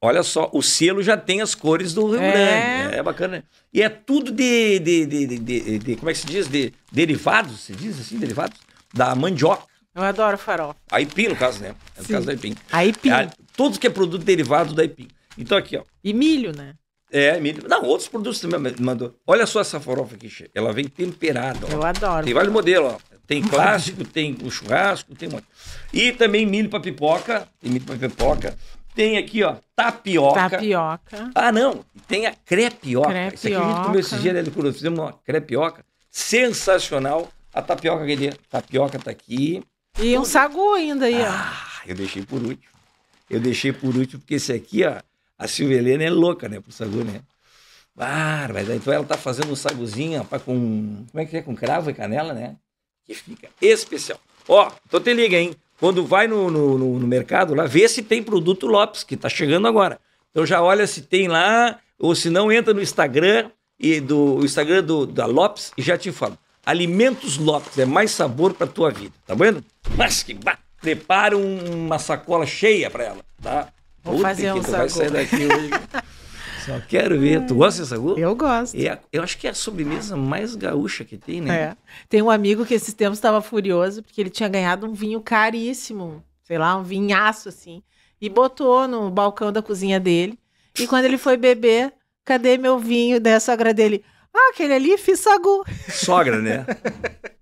Olha só, o selo já tem as cores do Rio é. Grande. É, né? é bacana. E é tudo de, de, de, de, Como é que se diz? De derivados, se diz assim, derivados? Da mandioca. Eu adoro farofa. Aipim, no caso, né? É no Sim. caso da aipim. Aipim. É, tudo que é produto derivado da aipim. Então aqui, ó. E milho, né? É, milho. Não, outros produtos também mandou. Olha só essa farofa aqui, Ela vem temperada. Ó. Eu adoro. Tem vários modelos, ó. Tem clássico, tem o churrasco, tem muito. E também milho para pipoca. Tem milho para pipoca. Tem aqui, ó, tapioca. Tapioca. Ah, não. Tem a crepioca. crepioca. Isso aqui a gente comeu esse dia, né, Licuru? Fizemos uma crepioca sensacional. A tapioca, aquele... tapioca tá aqui. E um sagu ainda aí, ó. Ah, eu deixei por último. Eu deixei por último, porque esse aqui, ó, a Silvia Helena é louca, né, pro sagu, né? Ah, mas então ela tá fazendo um saguzinho, rapaz, com... Como é que é? Com cravo e canela, né? que fica especial. Ó, então te liga, hein? Quando vai no, no, no mercado lá, vê se tem produto Lopes, que tá chegando agora. Então já olha se tem lá, ou se não, entra no Instagram e do Instagram do, da Lopes e já te falo. Alimentos Lopes, é mais sabor para tua vida, tá vendo? Mas que bah, prepara uma sacola cheia para ela, tá? Vou Puta fazer que um saco. vai sair daqui hoje. Só quero ver. Tu gosta dessa sagu Eu gosto. É, eu acho que é a sobremesa mais gaúcha que tem, né? É. Tem um amigo que esses tempos estava furioso porque ele tinha ganhado um vinho caríssimo, sei lá, um vinhaço assim, e botou no balcão da cozinha dele. E quando ele foi beber, cadê meu vinho? Daí a sogra dele, ah, aquele ali, fiz sagu. Sogra, né?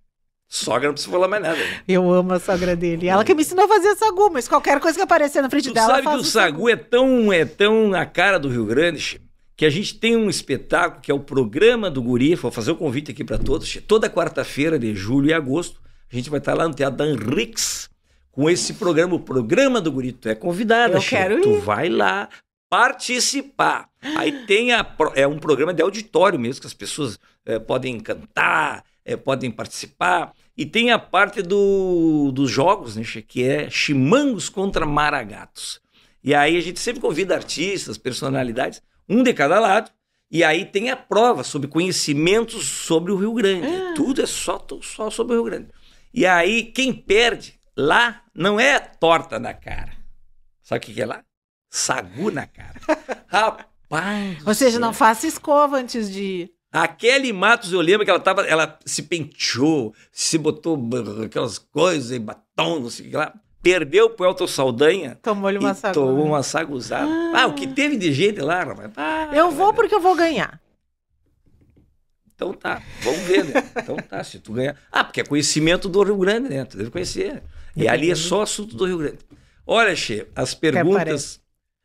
Sogra não precisa falar mais nada. Né? Eu amo a sogra dele. Ela que me ensinou a fazer sagu, mas qualquer coisa que aparecer na frente tu dela. Sabe que o sagu, é tão é tão a cara do Rio Grande que a gente tem um espetáculo que é o programa do Guri. Vou fazer o um convite aqui para todos. Toda quarta-feira de julho e agosto a gente vai estar lá no Teatro da Rix com esse programa, o programa do Guri. Tu é convidada, Eu quero ir. Tu vai lá participar. Aí tem a, é um programa de auditório mesmo que as pessoas é, podem cantar, é, podem participar. E tem a parte do, dos jogos, né, que é Chimangos contra Maragatos. E aí a gente sempre convida artistas, personalidades, um de cada lado. E aí tem a prova sobre conhecimentos sobre o Rio Grande. Ah. Tudo é só, só sobre o Rio Grande. E aí quem perde lá não é torta na cara. Sabe o que, que é lá? Sagu na cara. Rapaz. Ou seja, não faça escova antes de ir. A Kelly Matos, eu lembro que ela tava, ela se penteou, se botou aquelas coisas, batom, não sei o que lá. Perdeu pro Elton Saldanha. Tomou-lhe uma saguzada. Tomou uma saguzada. Ah. ah. o que teve de gente lá, rapaz. Ah, eu vou porque eu vou ganhar. Então tá, vamos ver, né? Então tá, se tu ganhar. Ah, porque é conhecimento do Rio Grande, né? Tu deve conhecer. E ali é só assunto do Rio Grande. Olha, Che, as perguntas.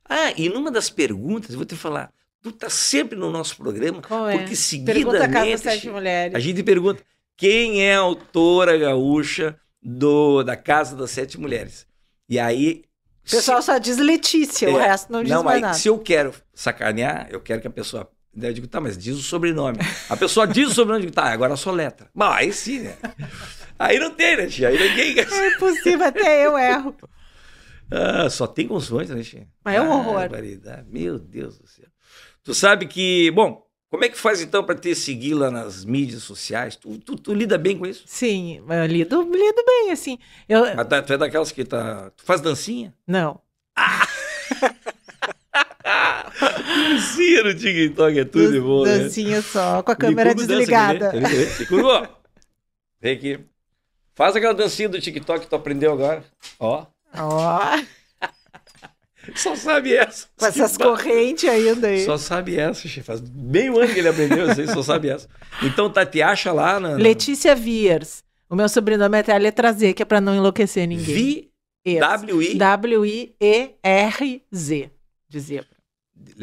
Ah, e numa das perguntas, eu vou te falar, tu tá sempre no nosso programa, Qual é? porque seguidamente a, casa mulheres. a gente pergunta quem é a autora gaúcha do, da Casa das Sete Mulheres. E aí... O pessoal se, só diz Letícia, é, o resto não diz não, mais aí, nada. Se eu quero sacanear, eu quero que a pessoa... eu digo, tá, mas diz o sobrenome. A pessoa diz o sobrenome, eu digo, tá, agora só letra. Bom, aí sim, né? Aí não tem, né, tia? Aí ninguém... É impossível, até eu erro. Ah, só tem consoantes, né, tia? Mas é um horror. Meu Deus do céu. Tu sabe que, bom, como é que faz então para te seguir lá nas mídias sociais? Tu, tu, tu, lida bem com isso? Sim, eu lido, lido bem, assim. Eu... Mas tá, tu é daquelas que tá. Tu faz dancinha? Não. Ah! Dancinha no TikTok é tudo de bom, né? Dancinha só, com a câmera desligada. Licudo, é vem aqui. Faz aquela dancinha do TikTok que tu aprendeu agora. Ó. Ó. Só sabe essa. Com essas correntes ainda aí. Só sabe essa, chefe. Faz meio ano que ele aprendeu, assim, só sabe essa. Então, tá, te acha lá na. Letícia Viers. O meu sobrenome até a letra Z, que é pra não enlouquecer ninguém. Vi. W-I. W-I-E-R-Z. De zebra.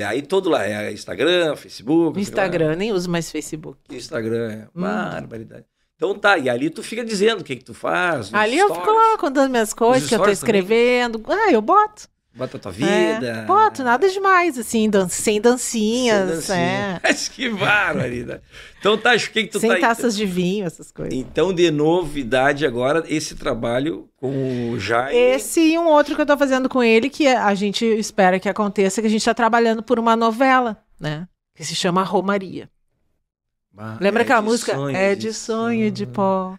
Aí todo lá, é Instagram, Facebook. Instagram, nem uso mais Facebook. Instagram, é. Hum. Barbaridade. Então tá, e ali tu fica dizendo o que, que tu faz. Ali stories. eu fico lá contando minhas coisas, que eu tô escrevendo. Também. Ah, eu boto. Bota a tua é. vida. É. Boto, nada demais, assim, dan sem dancinhas. Sem dancinha. é. que barbaridade. Então tá, o que, que tu sem tá... Sem taças de vinho, essas coisas. Então, de novidade agora, esse trabalho com o Jaime... Esse e um outro que eu tô fazendo com ele, que é, a gente espera que aconteça, que a gente tá trabalhando por uma novela, né? Que se chama Romaria. Bah, Lembra é aquela música? Sonho, é de sonho, de, sonho de pó.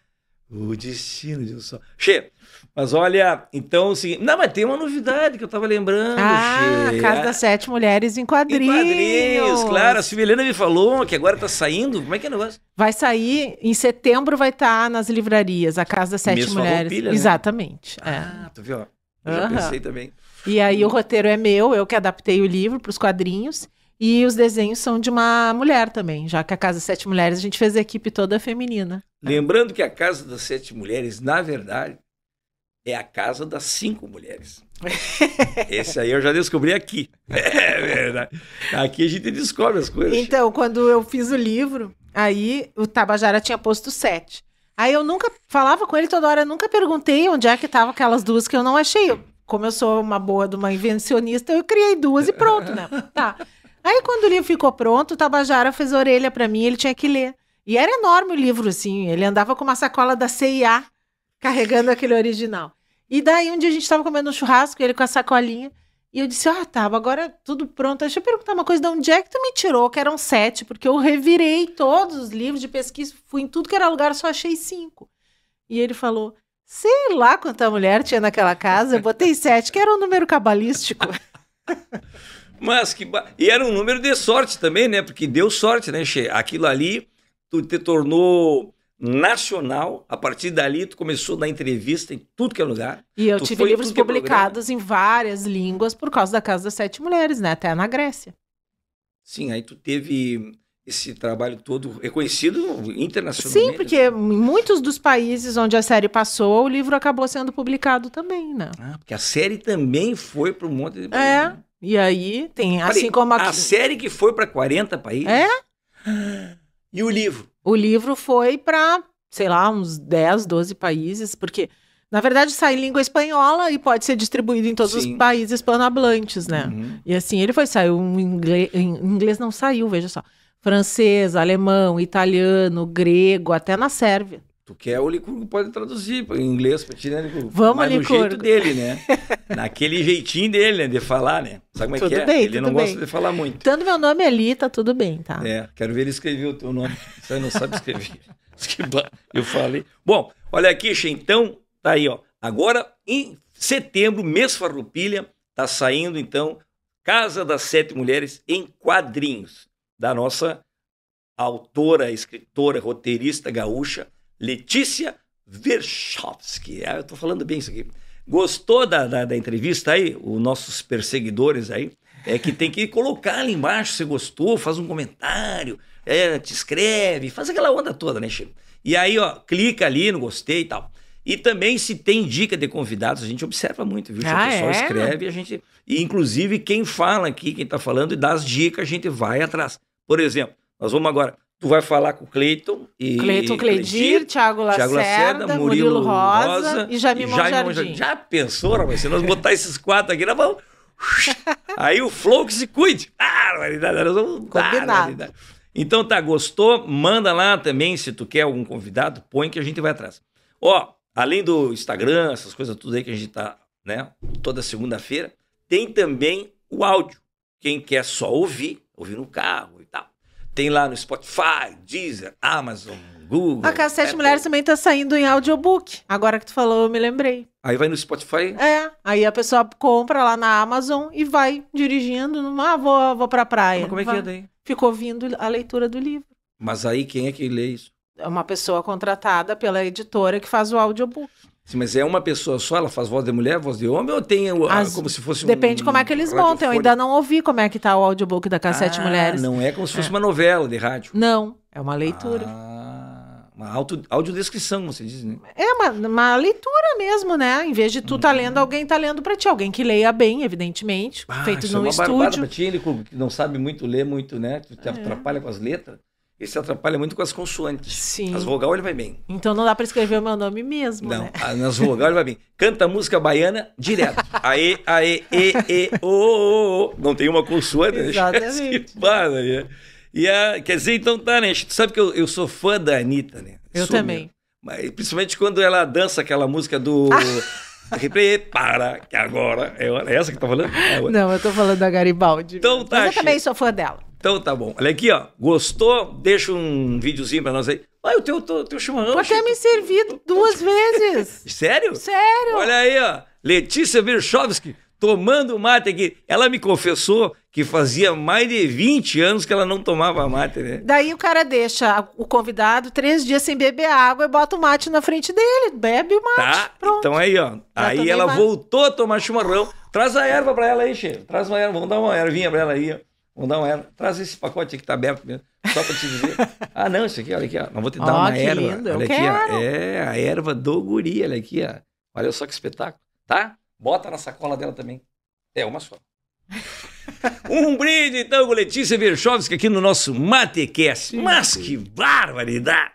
O destino de um só. Che, mas olha, então o seguinte. Não, mas tem uma novidade que eu estava lembrando. Ah, Gê. Casa das Sete Mulheres em quadrinhos. Em quadrinhos, claro. A Silvelena me falou que agora está saindo. Como é que é o negócio? Vai sair, em setembro vai estar tá nas livrarias, a Casa das Sete Mesmo Mulheres. Roupilha, né? Exatamente. É. Ah, é. tu viu? Eu já pensei também. E aí o roteiro é meu, eu que adaptei o livro para os quadrinhos. E os desenhos são de uma mulher também, já que a Casa das Sete Mulheres a gente fez a equipe toda feminina. Lembrando que a Casa das Sete Mulheres, na verdade, é a casa das cinco mulheres. Esse aí eu já descobri aqui. É verdade. Aqui a gente descobre as coisas. Então, quando eu fiz o livro, aí o Tabajara tinha posto sete. Aí eu nunca falava com ele toda hora, nunca perguntei onde é que estavam aquelas duas que eu não achei. Como eu sou uma boa de uma invencionista, eu criei duas e pronto, né? Tá. Aí quando o livro ficou pronto, o Tabajara fez orelha para mim, ele tinha que ler. E era enorme o livro, assim. Ele andava com uma sacola da CIA carregando aquele original. E daí um dia a gente estava comendo um churrasco, ele com a sacolinha. E eu disse, ah, tá, agora tudo pronto. Deixa eu perguntar uma coisa, de onde é que tu me tirou? Que eram sete, porque eu revirei todos os livros de pesquisa, fui em tudo que era lugar, só achei cinco. E ele falou, sei lá quanta mulher tinha naquela casa, eu botei sete, que era um número cabalístico. Mas que... Ba... E era um número de sorte também, né? Porque deu sorte, né, Che? Aquilo ali, tu te tornou nacional. A partir dali, tu começou na entrevista em tudo que é lugar. E eu tu tive livros é publicados é em várias línguas por causa da Casa das Sete Mulheres, né? Até na Grécia. Sim, aí tu teve esse trabalho todo reconhecido internacionalmente. Sim, porque né? em muitos dos países onde a série passou, o livro acabou sendo publicado também, né? Ah, porque a série também foi para um monte de países. É, né? e aí tem, Peraí, assim como... A... a série que foi para 40 países? É. Ah, e o livro? O livro foi para, sei lá, uns 10, 12 países, porque na verdade sai em língua espanhola e pode ser distribuído em todos Sim. os países panablantes, né? Uhum. E assim, ele foi saiu em inglês, em inglês não saiu, veja só. Francês, alemão, italiano, grego, até na Sérvia que é o Licurgo pode traduzir em inglês para tirar né, Licurgo. Vamos, Mas Licurgo. no jeito dele, né? Naquele jeitinho dele, né? De falar, né? Sabe como é tudo que é? Bem, ele não bem. gosta de falar muito. Tanto meu nome ali, tá tudo bem, tá? É, quero ver ele escrever o teu nome. Você não sabe escrever. Eu falei. Bom, olha aqui, então, tá aí, ó. Agora, em setembro, mês Farroupilha, tá saindo, então, Casa das Sete Mulheres em quadrinhos, da nossa autora, escritora, roteirista gaúcha, Letícia Verchovski. Ah, é, eu estou falando bem isso aqui. Gostou da, da, da, entrevista aí? Os nossos perseguidores aí. É que tem que colocar ali embaixo se gostou, faz um comentário, é, te escreve, faz aquela onda toda, né, Chico? E aí, ó, clica ali no gostei e tal. E também se tem dica de convidados, a gente observa muito, viu? Se ah, a pessoa é? escreve, a gente. E, inclusive, quem fala aqui, quem está falando e dá as dicas, a gente vai atrás. Por exemplo, nós vamos agora. Tu vai falar com o Cleiton e. Cleiton Cleidir, Thiago Lacerda, Thiago Lacerda Murilo, Murilo Rosa, Rosa, e Jamimão Jardim. Jardim. Já pensou, mas se nós botar esses quatro aqui, nós vamos. Aí o Flow que se cuide. Ah, nós vamos. Combinado. então tá, gostou? Manda lá também, se tu quer algum convidado, põe que a gente vai atrás. Ó, além do Instagram, essas coisas tudo aí que a gente tá, né, toda segunda-feira, tem também o áudio. Quem quer só ouvir, ouvir no carro, tem lá no Spotify, Deezer, Amazon, Google. A Cassete Apple. Mulheres também tá saindo em audiobook. Agora que tu falou, eu me lembrei. Aí vai no Spotify? É. Aí a pessoa compra lá na Amazon e vai dirigindo. Ah, vou, vou pra praia. Mas como é que é daí? Ficou vindo a leitura do livro. Mas aí quem é que lê isso? É uma pessoa contratada pela editora que faz o audiobook. Sim, mas é uma pessoa só, ela faz voz de mulher, voz de homem, ou tem ah, As... como se fosse Depende um... como é que eles montam. Eu ainda não ouvi como é que tá o audiobook da Cassete ah, Mulheres. Não é como se fosse é. uma novela de rádio. Não, é uma leitura. Ah, uma auto, audiodescrição, você diz, né? É uma, uma leitura mesmo, né? Em vez de tu estar tá lendo, uhum. alguém tá lendo para ti. Alguém que leia bem, evidentemente. Ah, feito isso num é uma estúdio. Pra ti, ele não sabe muito ler, muito, né? Tu te é. atrapalha com as letras ele se atrapalha muito com as consoantes. Sim. As vogais ele vai bem. Então não dá para escrever o meu nome mesmo, não, né? nas vogais ele vai bem. Canta música baiana direto. Aê, aê, e, e, o, o, o. Não tem uma consoante. Né? Exatamente. Para, né? E a, quer dizer, então tá, né? Tu sabe que eu, eu sou fã da Anitta, né? Eu Sou também. Mesmo. Mas, principalmente quando ela dança aquela música do... Prepara, que agora é, é essa que tá falando? É não, eu tô falando da Garibaldi. Então tá. Mas eu também sou fã dela. Então tá bom. Olha aqui, ó. Gostou? Deixa um videozinho pra nós aí. Olha o teu, teu, teu chimarrão. Pode me servir duas vezes. Sério? Sério. Olha aí, ó. Letícia Virchowski tomando mate aqui. Ela me confessou que fazia mais de 20 anos que ela não tomava mate, né? Daí o cara deixa o convidado três dias sem beber água e bota o mate na frente dele. Bebe o mate. Tá, pronto. então aí, ó. Já aí ela mate. voltou a tomar chimarrão. Traz a erva pra ela aí, chefe. Traz uma erva. Vamos dar uma ervinha pra ela aí, ó. Vou dar uma erva, Traz esse pacote que tá aberto mesmo, só para te dizer. ah, não, isso aqui, olha aqui, ó. Não vou te dar oh, uma erva. Lindo, olha aqui, É, a erva do guri, olha aqui, ó. Olha só que espetáculo. Tá? Bota na sacola dela também. É, uma só. um brinde, então, com Letícia Verchovski aqui no nosso Matecast. Mas que barbaridade!